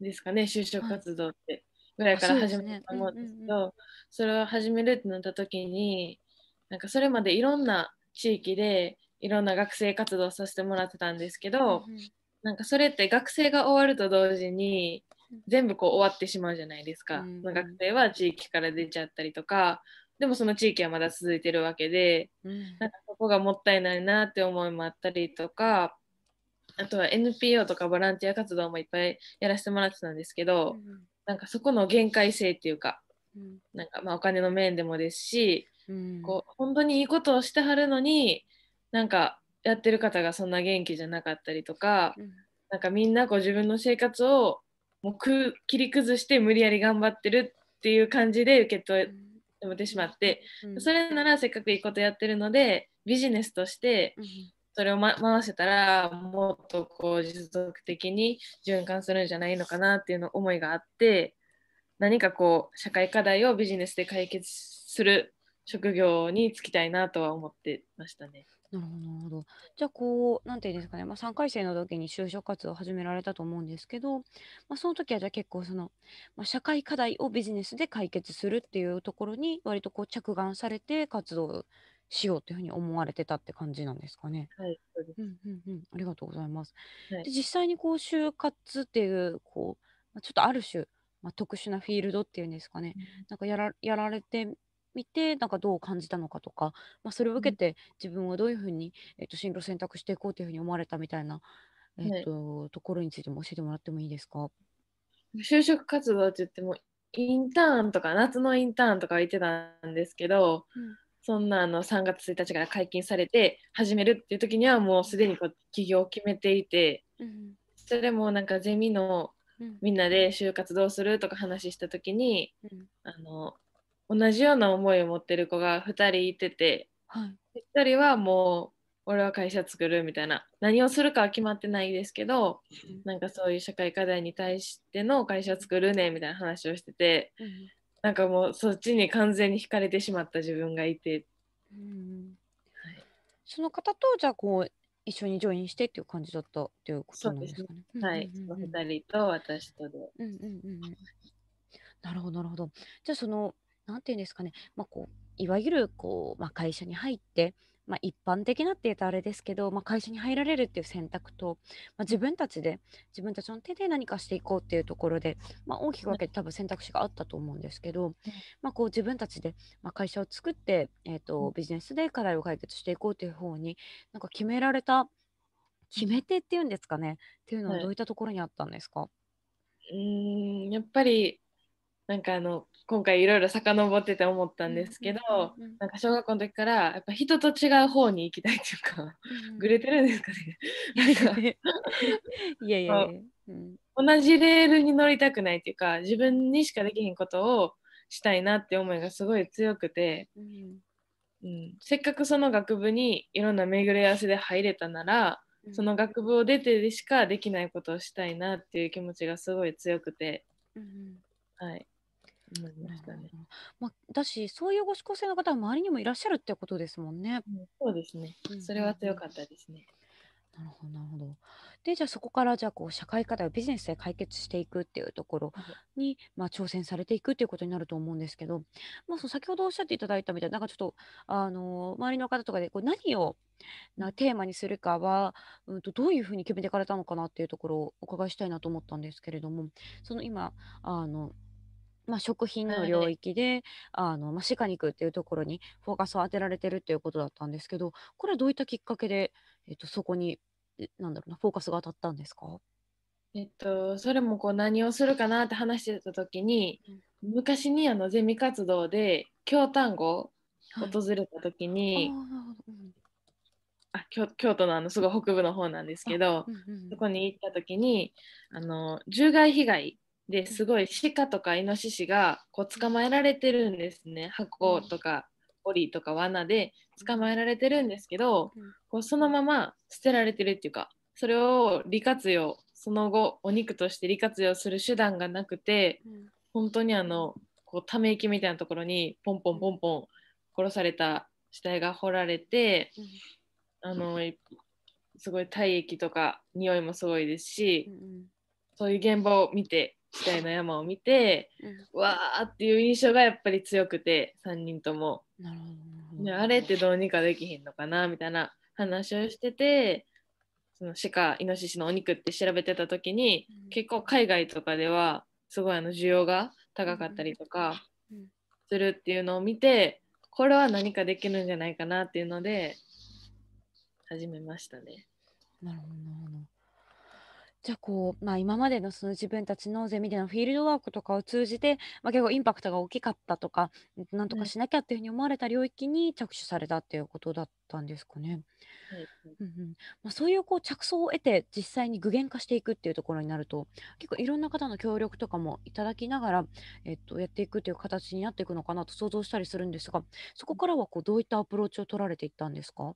ですかね就職活動ってぐらいから始めたと思うんですけどそれを始めるってなった時になんかそれまでいろんな地域でいろんな学生活動させてもらってたんですけど、うんうんなんかそれって学生が終わると同時に全部こう終わってしまうじゃないですか、うん、学生は地域から出ちゃったりとかでもその地域はまだ続いてるわけで、うん、なんかそこがもったいないなって思いもあったりとかあとは NPO とかボランティア活動もいっぱいやらせてもらってたんですけど、うん、なんかそこの限界性っていうか、うん、なんかまあお金の面でもですし、こう本当にいいことをしてはるのになんかやってる方がそんな元気じゃなかったりとか、うん、なんかみんなこう自分の生活をもうく切り崩して無理やり頑張ってるっていう感じで受け取ってしまって、うん、それならせっかくいいことやってるのでビジネスとしてそれを、ま、回せたらもっとこう持続的に循環するんじゃないのかなっていうの思いがあって何かこう社会課題をビジネスで解決する職業に就きたいなとは思ってましたね。なるほどなるほど。じゃあこう、なんていうんですかね、まあ、3回生の時に就職活動を始められたと思うんですけど、まあ、その時はじゃあ結構その、まあ、社会課題をビジネスで解決するっていうところに割とこう着眼されて活動しようというふうに思われてたって感じなんですかね。はい、そうです。うんうんうん、ありがとうございます。はい、で実際にこう就活っていうこう、まあ、ちょっとある種、まあ、特殊なフィールドっていうんですかね、うん、なんかやらやられて見てなんかどう感じたのかとか、まあ、それを受けて自分はどういうふうに、えー、と進路選択していこうというふうに思われたみたいな、えーと、はい、ところについても教えてもらってもいいですか就職活動って言ってもインターンとか夏のインターンとか言ってたんですけど、うん、そんなあの3月1日から解禁されて始めるっていう時にはもうすでにこう起業を決めていて、うん、それもなんかゼミのみんなで就活どうするとか話した時に、うん、あの同じような思いを持ってる子が2人いてて、はい、1人はもう俺は会社作るみたいな何をするかは決まってないですけど、うん、なんかそういう社会課題に対しての会社作るねみたいな話をしてて、うん、なんかもうそっちに完全に惹かれてしまった自分がいて、うんはい、その方とじゃあこう一緒にジョインしてっていう感じだったっていうことなんですかね。はい、うんうんうん、2人と私とで、うんうんうん、なるほどなるほどじゃあその何て言うんですかね、まあ、こういわゆるこう、まあ、会社に入って、まあ、一般的なって言うとあれですけど、まあ、会社に入られるっていう選択と、まあ、自分たちで自分たちの手で何かしていこうっていうところで、まあ、大きく分けて多分選択肢があったと思うんですけど、まあ、こう自分たちで、まあ、会社を作って、えーと、ビジネスで課題を解決していこうという方になんか決められた決め手っていうんですかねっていうのはどういったところにあったんですか、うんやっぱりなんかあの今回いろいろ遡ってて思ったんですけど、うんうんうん、なんか小学校の時からやっぱ人と違う方に行きたいっていうか、うん、ぐれてるんですかね [LAUGHS] なんかいやいや、うん、同じレールに乗りたくないっていうか自分にしかできへんことをしたいなって思いがすごい強くて、うん、うん、せっかくその学部にいろんな巡り合わせで入れたなら、その学部を出てでしかできないことをしたいなっていう気持ちがすごい強くて、はいまうん、まあ、だしそういうご指向性の方は周りにもいらっしゃるってことですもんね。うん、そうですね。それは強かったですね。なるほどなるほど。でじゃあそこからじゃあこう社会課題をビジネスで解決していくっていうところに、まあ、挑戦されていくっていうことになると思うんですけど、まあ、そ先ほどおっしゃっていただいたみたいななんかちょっと、あの周りの方とかでこう何をなテーマにするかは、うん、とどういうふうに決めていかれたのかなっていうところをお伺いしたいなと思ったんですけれどもその今あのまあ、食品の領域で、はい、あのまあ、鹿肉っていうところにフォーカスを当てられてるっていうことだったんですけどこれはどういったきっかけで、えっと、そこになんだろうなフォーカスが当たったんですかえっと、それもこう何をするかなって話してた時に、昔にあのゼミ活動で京丹後訪れた時に、はいあ京京都のあのすごい北部の方なんですけど、うんうん、そこに行った時にあの獣害被害ですごい鹿とかイノシシがこう捕まえられてるんですね箱とか檻とか罠で捕まえられてるんですけど、こうそのまま捨てられてるっていうかそれを利活用その後お肉として利活用する手段がなくて、本当にあのこうため息みたいなところにポンポンポンポン殺された死体が掘られて、あのすごい体液とか匂いもすごいですし、そういう現場を見てみたいな山を見て、うん、わーっていう印象がやっぱり強くて3人とも。なるほどあれってどうにかできひんのかなみたいな話をしててその鹿イノシシのお肉って調べてた時に、うん、結構海外とかではすごいあの需要が高かったりとかするっていうのを見てこれは何かできるんじゃないかなっていうので始めましたね。なるほどじゃあこう、まあ、今までのその自分たちのゼミでのフィールドワークとかを通じて、まあ、結構インパクトが大きかったとかなんとかしなきゃっていうふうに思われた領域に着手されたっていうことだったんですかね。はいうんまあ、そういうこう着想を得て実際に具現化していくっていうところになると結構いろんな方の協力とかもいただきながら、えっと、やっていくという形になっていくのかなと想像したりするんですがそこからはこうどういったアプローチを取られていったんですか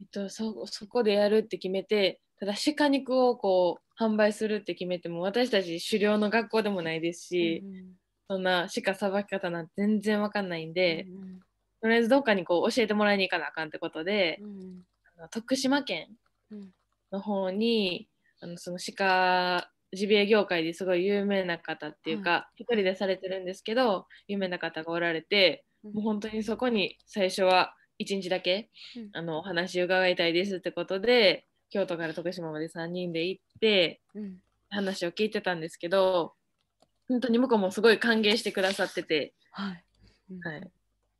えっと、そそこでやるって決めてただ鹿肉をこう販売するって決めても私たち狩猟の学校でもないですし、うん、そんな鹿さばき方なんて全然わかんないんで、うん、とりあえずどっかにこう教えてもらいに行かなあかんってことで、うん、あの徳島県の方に、あのその鹿ジビエ業界ですごい有名な方っていうか一、人でされてるんですけど有名な方がおられて、もう本当にそこに最初は1日だけ、あのお話伺いたいですってことで京都から徳島まで3人で行って、うん、話を聞いてたんですけど本当に向こうもすごい歓迎してくださってて、はいはい、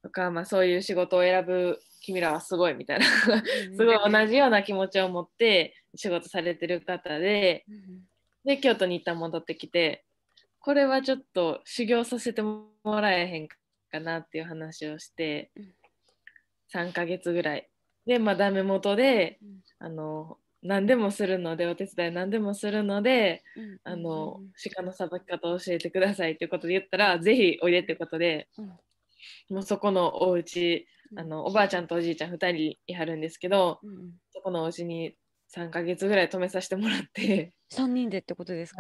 とか、まあ、そういう仕事を選ぶ君らはすごいみたいなすごい同じような気持ちを持って仕事されてる方で、うん、で京都に一旦戻ってきてこれはちょっと修行させてもらえへんかなっていう話をして、3ヶ月ぐらいでまあダメ元で、あの何でもするのでお手伝い何でもするので、うん、あの、うん、鹿のさばき方を教えてくださいっていうことで言ったら是非おいでってことで、もうそこのお家あのおばあちゃんとおじいちゃん2人いはるんですけど、そこのお家に3ヶ月ぐらい止めさせてもらって3人でってことですか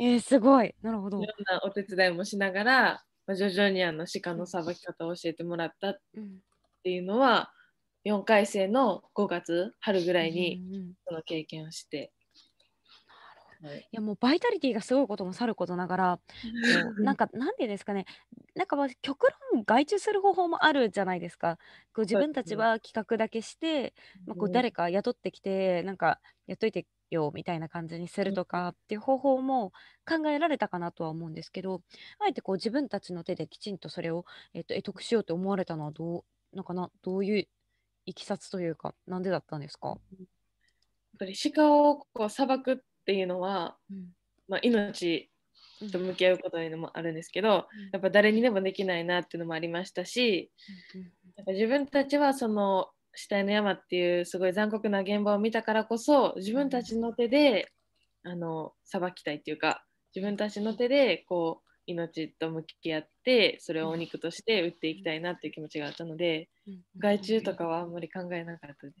えー、すごいなるほどいろんなお手伝いもしながら、ま徐々にあの鹿のさばき方を教えてもらったっていうのは、4回生の5月春ぐらいにその経験をして。いやもうバイタリティがすごいこともさることながらなんかなんでですかねなんか極論外注する方法もあるじゃないですかこう自分たちは企画だけして、まあ、こう誰か雇ってきてなんかやっといてよみたいな感じにするとかっていう方法も考えられたかなとは思うんですけどあえてこう自分たちの手できちんとそれを、えっと、得得しようと思われたのはどうなんかなどういういきさつというかなんでだったんですかやっぱり鹿をこう裁くっていうのは、うん、まあ、命と向き合うことにもあるんですけど、うん、やっぱ誰にでもできないなっていうのもありましたし、うん、やっぱ自分たちはその死体の山っていうすごい残酷な現場を見たからこそ自分たちの手であの裁きたいっていうか自分たちの手でこう命と向き合ってそれをお肉として売っていきたいなっていう気持ちがあったので、害虫とかはあんまり考えなかったです。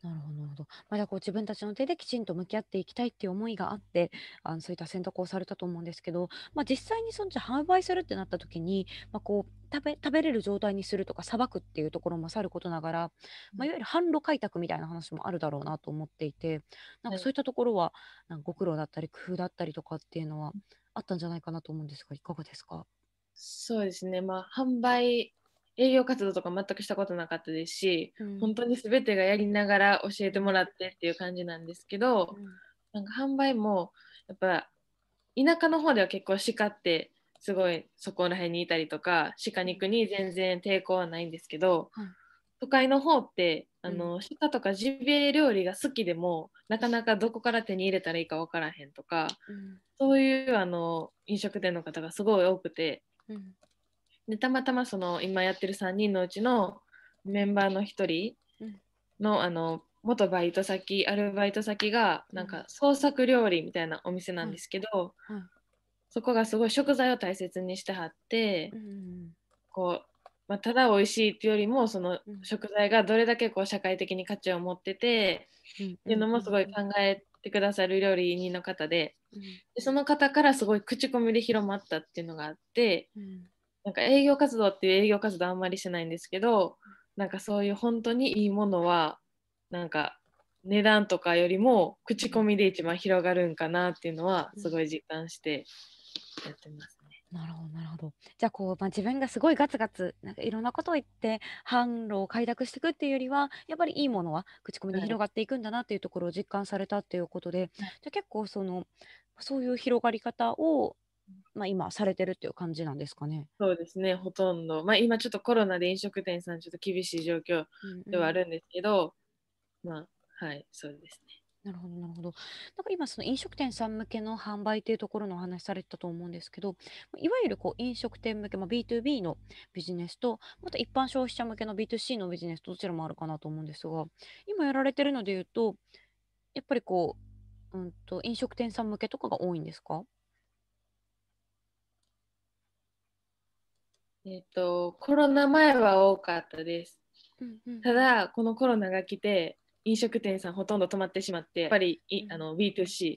なるほどなるほどまだこう自分たちの手できちんと向き合っていきたいっていう思いがあってあのそういった選択をされたと思うんですけど、まあ、実際にそのじゃ販売するってなった時に、まあ、こう食べ食べれる状態にするとかさばくっていうところもさることながら、まあ、いわゆる販路開拓みたいな話もあるだろうなと思っていてなんかそういったところはなんかご苦労だったり工夫だったりとかっていうのはあったんじゃないかなと思うんですがいかがですかそうですねまあ販売営業活動とか全くしたことなかったですし、うん、本当に全てがやりながら教えてもらってっていう感じなんですけど、うん、なんか販売もやっぱ田舎の方では結構鹿ってすごいそこら辺にいたりとか鹿肉に全然抵抗はないんですけど、うん、都会の方ってあのシカとかジビエ料理が好きでもなかなかどこから手に入れたらいいか分からへんとか、うん、そういうあの飲食店の方がすごい多くて、うん、でたまたまその今やってる3人のうちのメンバーの1人のうん、あの元バイト先アルバイト先がなんか創作料理みたいなお店なんですけど、そこがすごい食材を大切にしてはって、こうまあ、ただ美味しいっていうよりもその食材がどれだけこう社会的に価値を持ってて、うん、っていうのもすごい考えてくださる料理人の方でうん、でその方からすごい口コミで広まったっていうのがあって、うん、なんか営業活動っていう営業活動あんまりしてないんですけどなんかそういう本当にいいものはなんか値段とかよりも口コミで一番広がるんかなっていうのはすごい実感してやってます。なるほど、なるほど。じゃあ、こう、まあ、自分がすごいガツガツ、なんかいろんなことを言って、販路を開拓していくっていうよりは、やっぱりいいものは口コミで広がっていくんだなっていうところを実感されたっていうことで、じゃあ結構その、そういう広がり方を、まあ、今されてるっていう感じなんですかね。そうですね、ほとんど。まあ、今ちょっとコロナで飲食店さんちょっと厳しい状況ではあるんですけど、うんうん、まあ、はい、そうですね。なるほど、なるほど。なんか今、その飲食店さん向けの販売というところのお話されてたと思うんですけど、いわゆるこう飲食店向け、まあ、B2B のビジネスと、また一般消費者向けの B2C のビジネスとどちらもあるかなと思うんですが、今やられてるので言うと、やっぱりこう、うんと、飲食店さん向けとかが多いんですかえっ、と、コロナ前は多かったです。ただ、このコロナが来て、飲食店さんほとんど止まってしまってやっぱりあの B2C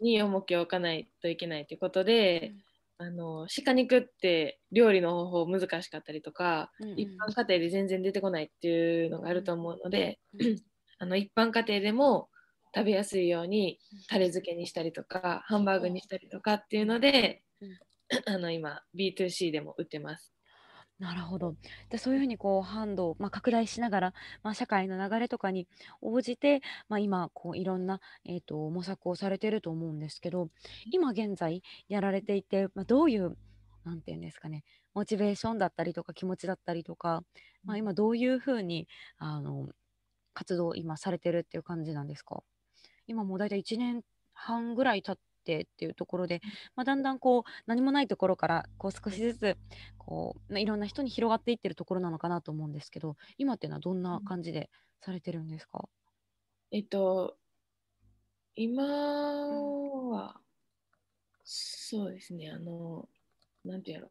に重きを置かないといけないということで、うん、あの鹿肉って料理の方法難しかったりとか、うん一般家庭で全然出てこないっていうのがあると思うので、うんあの一般家庭でも食べやすいようにタレ漬けにしたりとかハンバーグにしたりとかっていうので、あの今 B2C でも売ってます。なるほど。で、そういうふうにこう反動、まあ、拡大しながら、まあ、社会の流れとかに応じて、まあ、今こういろんな、えー、と模索をされてると思うんですけど今現在やられていて、まあ、どういうなんていうんですかねモチベーションだったりとか気持ちだったりとか、まあ、今どういうふうにあの活動を今されてるっていう感じなんですか今もう大体1年半ぐらい経っってっていうところで、まあ、だんだんこう何もないところからこう少しずつこう、まあ、いろんな人に広がっていってるところなのかなと思うんですけど今っていうのはどんな感じでされてるんですか、えっと今は、そうですねあのなんてやろ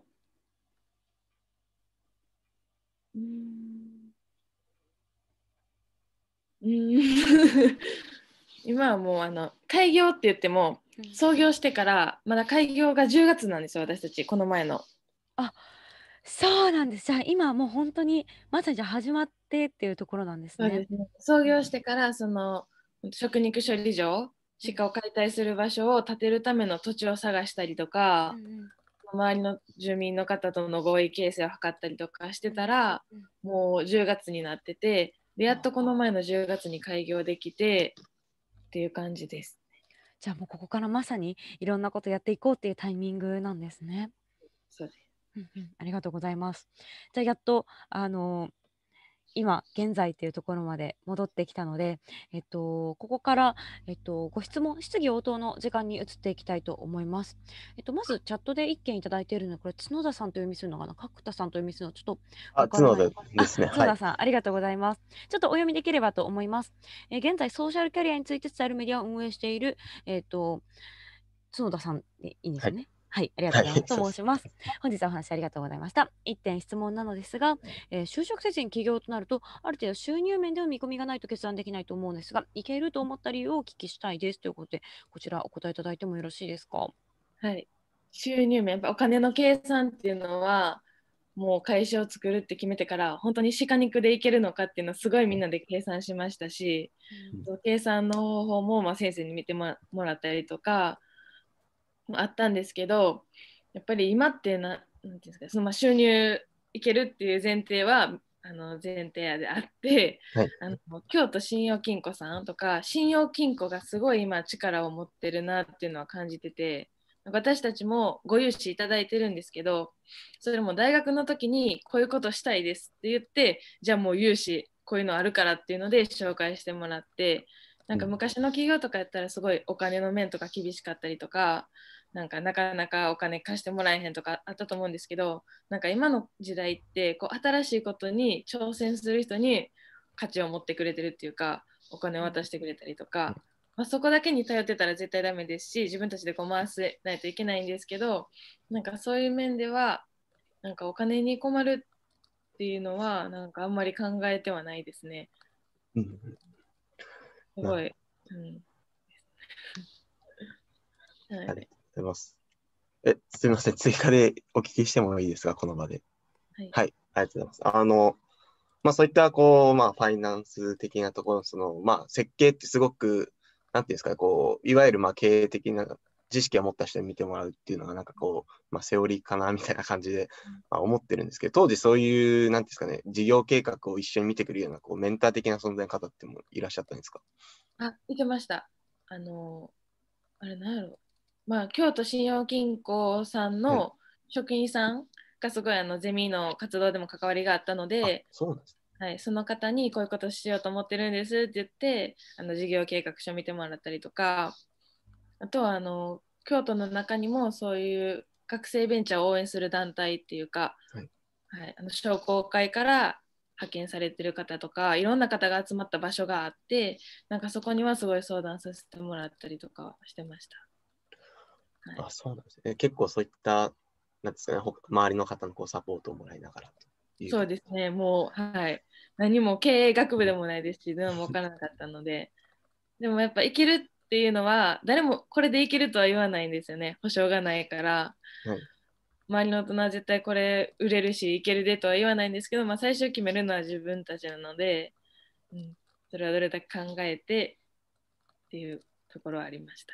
うん。うん [LAUGHS] 今はもうあの開業って言っても創業してからまだ開業が10月なんですよ私たちこの前の。あそうなんですじゃあ今もう本当にまさにじゃ始まってっていうところなんですね。すね創業してからその食肉処理場鹿を解体する場所を建てるための土地を探したりとか、うんうん周りの住民の方との合意形成を図ったりとかしてたら、もう10月になっててでやっとこの前の10月に開業できてっていう感じです。じゃあもうここからまさにいろんなことやっていこうっていうタイミングなんですね。そうです、うんうん、ありがとうございます。じゃあやっとあの今現在というところまで戻ってきたので、えっと、ここから、えっと、ご質問質疑応答の時間に移っていきたいと思います。えっと、まずチャットで1件いただいているのは、これ角田さんと読みするのかな角田さんと読みするのちょっとあ角田ですね。角田さん、はい、ありがとうございます。ちょっとお読みできればと思います。え現在ソーシャルキャリアについて伝えるメディアを運営している、えっと、角田さんでいいんですね。はいはい、ありがとうございます。と申します。本日はお話ありがとうございました。1点質問なのですが、えー、就職せずに起業となると、ある程度収入面での見込みがないと決断できないと思うんですが、いけると思った理由をお聞きしたいですということで、こちらお答えいただいてもよろしいですか。はい、収入面、やっぱお金の計算っていうのは、もう会社を作るって決めてから本当に鹿肉でいけるのかっていうのは、すごいみんなで計算しましたし、うん、計算の方法もま先生に見てもらったりとかもあったんですけどやっぱり今ってななんていうんですかそのまあ収入いけるっていう前提はあの前提であって、はい、あの京都信用金庫さんとか信用金庫がすごい今力を持ってるなっていうのは感じてて私たちもご融資いただいてるんですけどそれも大学の時にこういうことしたいですって言ってじゃあもう融資こういうのあるからっていうので紹介してもらってなんか昔の企業とかやったらすごいお金の面とか厳しかったりとかなんかなかなかお金貸してもらえへんとかあったと思うんですけどなんか今の時代ってこう新しいことに挑戦する人に価値を持ってくれてるっていうかお金を渡してくれたりとか、まあ、そこだけに頼ってたら絶対ダメですし自分たちでこう回せないといけないんですけどなんかそういう面ではなんかお金に困るっていうのはなんかあんまり考えてはないですね。すごい、うんはいざいます。え、すみません。追加でお聞きしてもいいですか、この場で。はい、はい、ありがとうございます。あの、まあ、そういった、こう、まあ、ファイナンス的なところ、その、まあ、設計ってすごく、なんていうんですか、こう、いわゆる、まあ、経営的な知識を持った人に見てもらうっていうのが、なんかこう、まあ、セオリーかな、みたいな感じで、まあ、思ってるんですけど、当時そういう、なんていうんですかね、事業計画を一緒に見てくるような、こう、メンター的な存在の方ってもいらっしゃったんですかあ、いけました。あの、あれ、なんやろう。まあ、京都信用金庫さんの職員さんがすごいあのゼミの活動でも関わりがあったので、そはい、その方にこういうことしようと思ってるんですって言ってあの事業計画書見てもらったりとかあとはあの京都の中にもそういう学生ベンチャーを応援する団体っていうか、はい、はい、あの商工会から派遣されてる方とかいろんな方が集まった場所があってなんかそこにはすごい相談させてもらったりとかしてました。あそうなんですね。結構そういった、なんですかね、周りの方のこうサポートをもらいながらそうですね、もう、はい。何も経営学部でもないですし、[LAUGHS] 何も分からなかったので、でもやっぱいけるっていうのは、誰もこれでいけるとは言わないんですよね、保証がないから。はい周りの大人は絶対これ売れるしいけるでとは言わないんですけど、まあ、最初決めるのは自分たちなので、うん、それはどれだけ考えてっていうところはありました。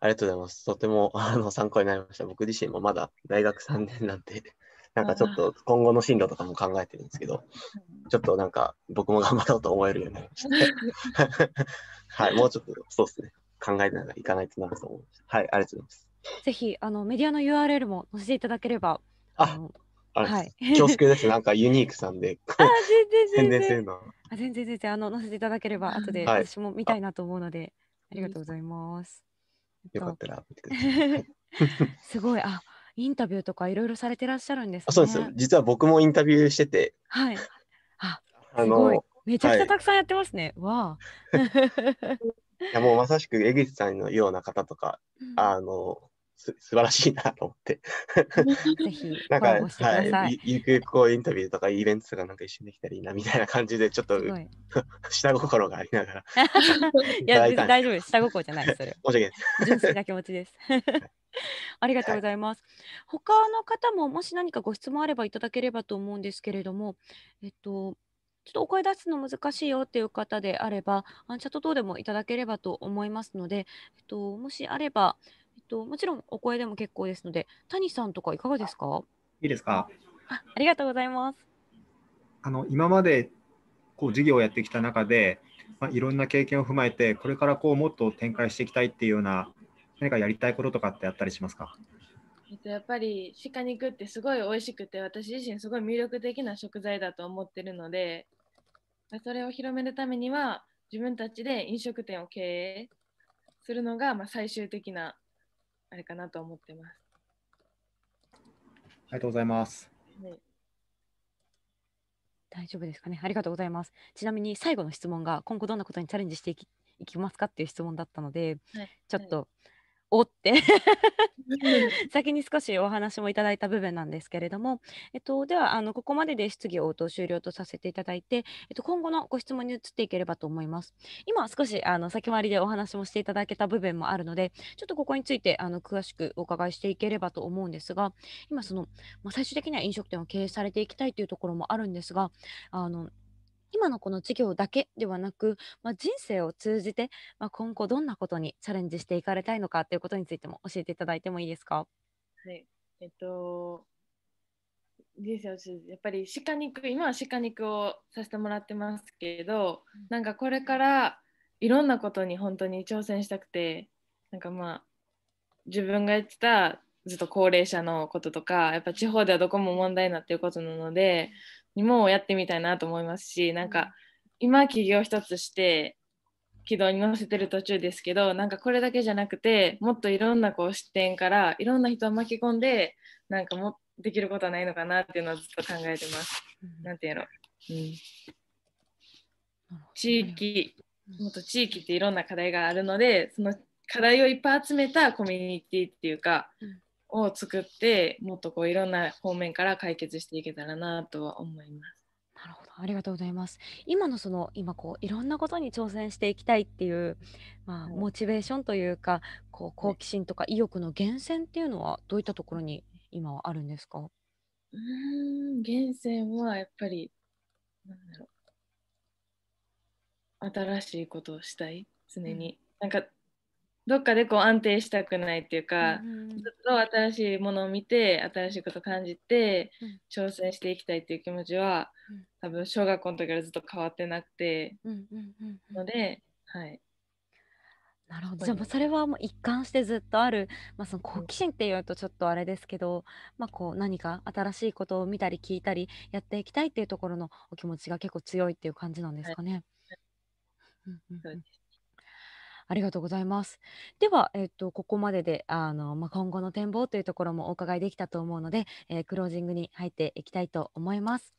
ありがとうございます。とても [LAUGHS] あの参考になりました。僕自身もまだ大学3年なんで、[LAUGHS] なんかちょっと今後の進路とかも考えてるんですけど、ちょっとなんか僕も頑張ろうと思えるようになりました、[LAUGHS] はい、もうちょっとそうですね、考えながらいかないとなと思いました。はい、ありがとうございます。ぜひあのメディアの URL も載せていただければ。ああはい、恐縮です。なんかユニークさんで。あ、全然全然。全然全然、あの、載せていただければ、後で、私も見たいなと思うので、はい、ありがとうございます。よかったら見てください。[LAUGHS] すごい。あインタビューとかいろいろされてらっしゃるんです、ね、そうですよ。実は僕もインタビューしてて。はい。あ、あのめちゃくちゃたくさんやってますね。はい、わあ。[LAUGHS] いやもうまさしく江口さんのような方とか、うん、あのす素晴らしいなと思って。[LAUGHS] ぜひ、なんか、はい、ゆくゆくこうインタビューとかイベントとかなんか一緒にできたらいいなみたいな感じで、ちょっと [LAUGHS] 下心がありながら。[LAUGHS] いや、大丈夫です。下心じゃないです。それ申し訳ない。純粋な気持ちです。ありがとうございます。はい、他の方ももし何かご質問あればいただければと思うんですけれども、えっと、ちょっとお声出すの難しいよっていう方であれば、チャット等でもいただければと思いますので、えっと、もしあれば、と、もちろんお声でも結構ですので、谷さんとかいかがですかいいですかあありがとうございます。あの今までこう事業をやってきた中で、まあ、いろんな経験を踏まえて、これからこうもっと展開していきたいっていうような、何かやりたいこととかってあったりしますかえっと、やっぱり鹿肉ってすごい美味しくて私自身すごい魅力的な食材だと思ってるのでそれを広めるためには自分たちで飲食店を経営するのが、まあ、最終的なあれかなと思ってます。ありがとうございます。は大丈夫ですかね。ありがとうございます。ちなみに最後の質問が今後どんなことにチャレンジしていきますかっていう質問だったので、はい、ちょっと、はいおって [LAUGHS] 先に少しお話もいただいた部分なんですけれども、えっと、ではあのここまでで質疑応答終了とさせていただいて、えっと、今後のご質問に移っていければと思います今少しあの先回りでお話もしていただけた部分もあるのでちょっとここについてあの詳しくお伺いしていければと思うんですが今その、まあ、最終的には飲食店を経営されていきたいというところもあるんですがあの今のこの事業だけではなく、まあ、人生を通じて、まあ、今後どんなことにチャレンジしていかれたいのかということについても教えていただいてもいいですか。はい、えっと人生を通じてやっぱり鹿肉今は鹿肉をさせてもらってますけど、なんかこれからいろんなことに本当に挑戦したくてなんかまあ自分がやってたずっと高齢者のこととかやっぱ地方ではどこも問題になってることなのでにもやってみたいなと思いますしなんか今起業一つして軌道に乗せてる途中ですけどなんかこれだけじゃなくてもっといろんなこう視点からいろんな人を巻き込んでなんかもできることはないのかなっていうのはずっと考えてます。な、んていうの、うん、地域もっと地域っていろんな課題があるのでその課題をいっぱい集めたコミュニティっていうか、を作ってもっとこういろんな方面から解決していけたらなとは思います。なるほどありがとうございます。今のその今こういろんなことに挑戦していきたいっていう、まあ、モチベーションというかこう好奇心とか意欲の源泉っていうのはどういったところに今はあるんですかうん源泉はやっぱりなんだろう新しいことをしたい常に、うん、なんかどっかでこう安定したくないっていうか、うん、ずっと新しいものを見て新しいこと感じて、挑戦していきたいっていう気持ちは、うん、多分小学校の時からずっと変わってなくて、ので、はい。なるほどじゃあそれはもう一貫してずっとある、まあ、その好奇心っていうとちょっとあれですけど、まあ、こう何か新しいことを見たり聞いたりやっていきたいっていうところのお気持ちが結構強いっていう感じなんですかね。はい、ううんありがとうございます。では、えっと、ここまでで、あの、まあ、今後の展望というところもお伺いできたと思うので、えー、クロージングに入っていきたいと思います。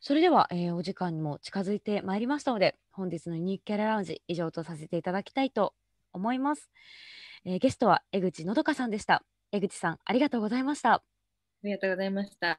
それでは、えー、お時間にも近づいてまいりましたので、本日のニキャララウンジ、以上とさせていただきたいと思います。えー、ゲストは江口のどかさんでした。江口さん、ありがとうございました。ありがとうございました。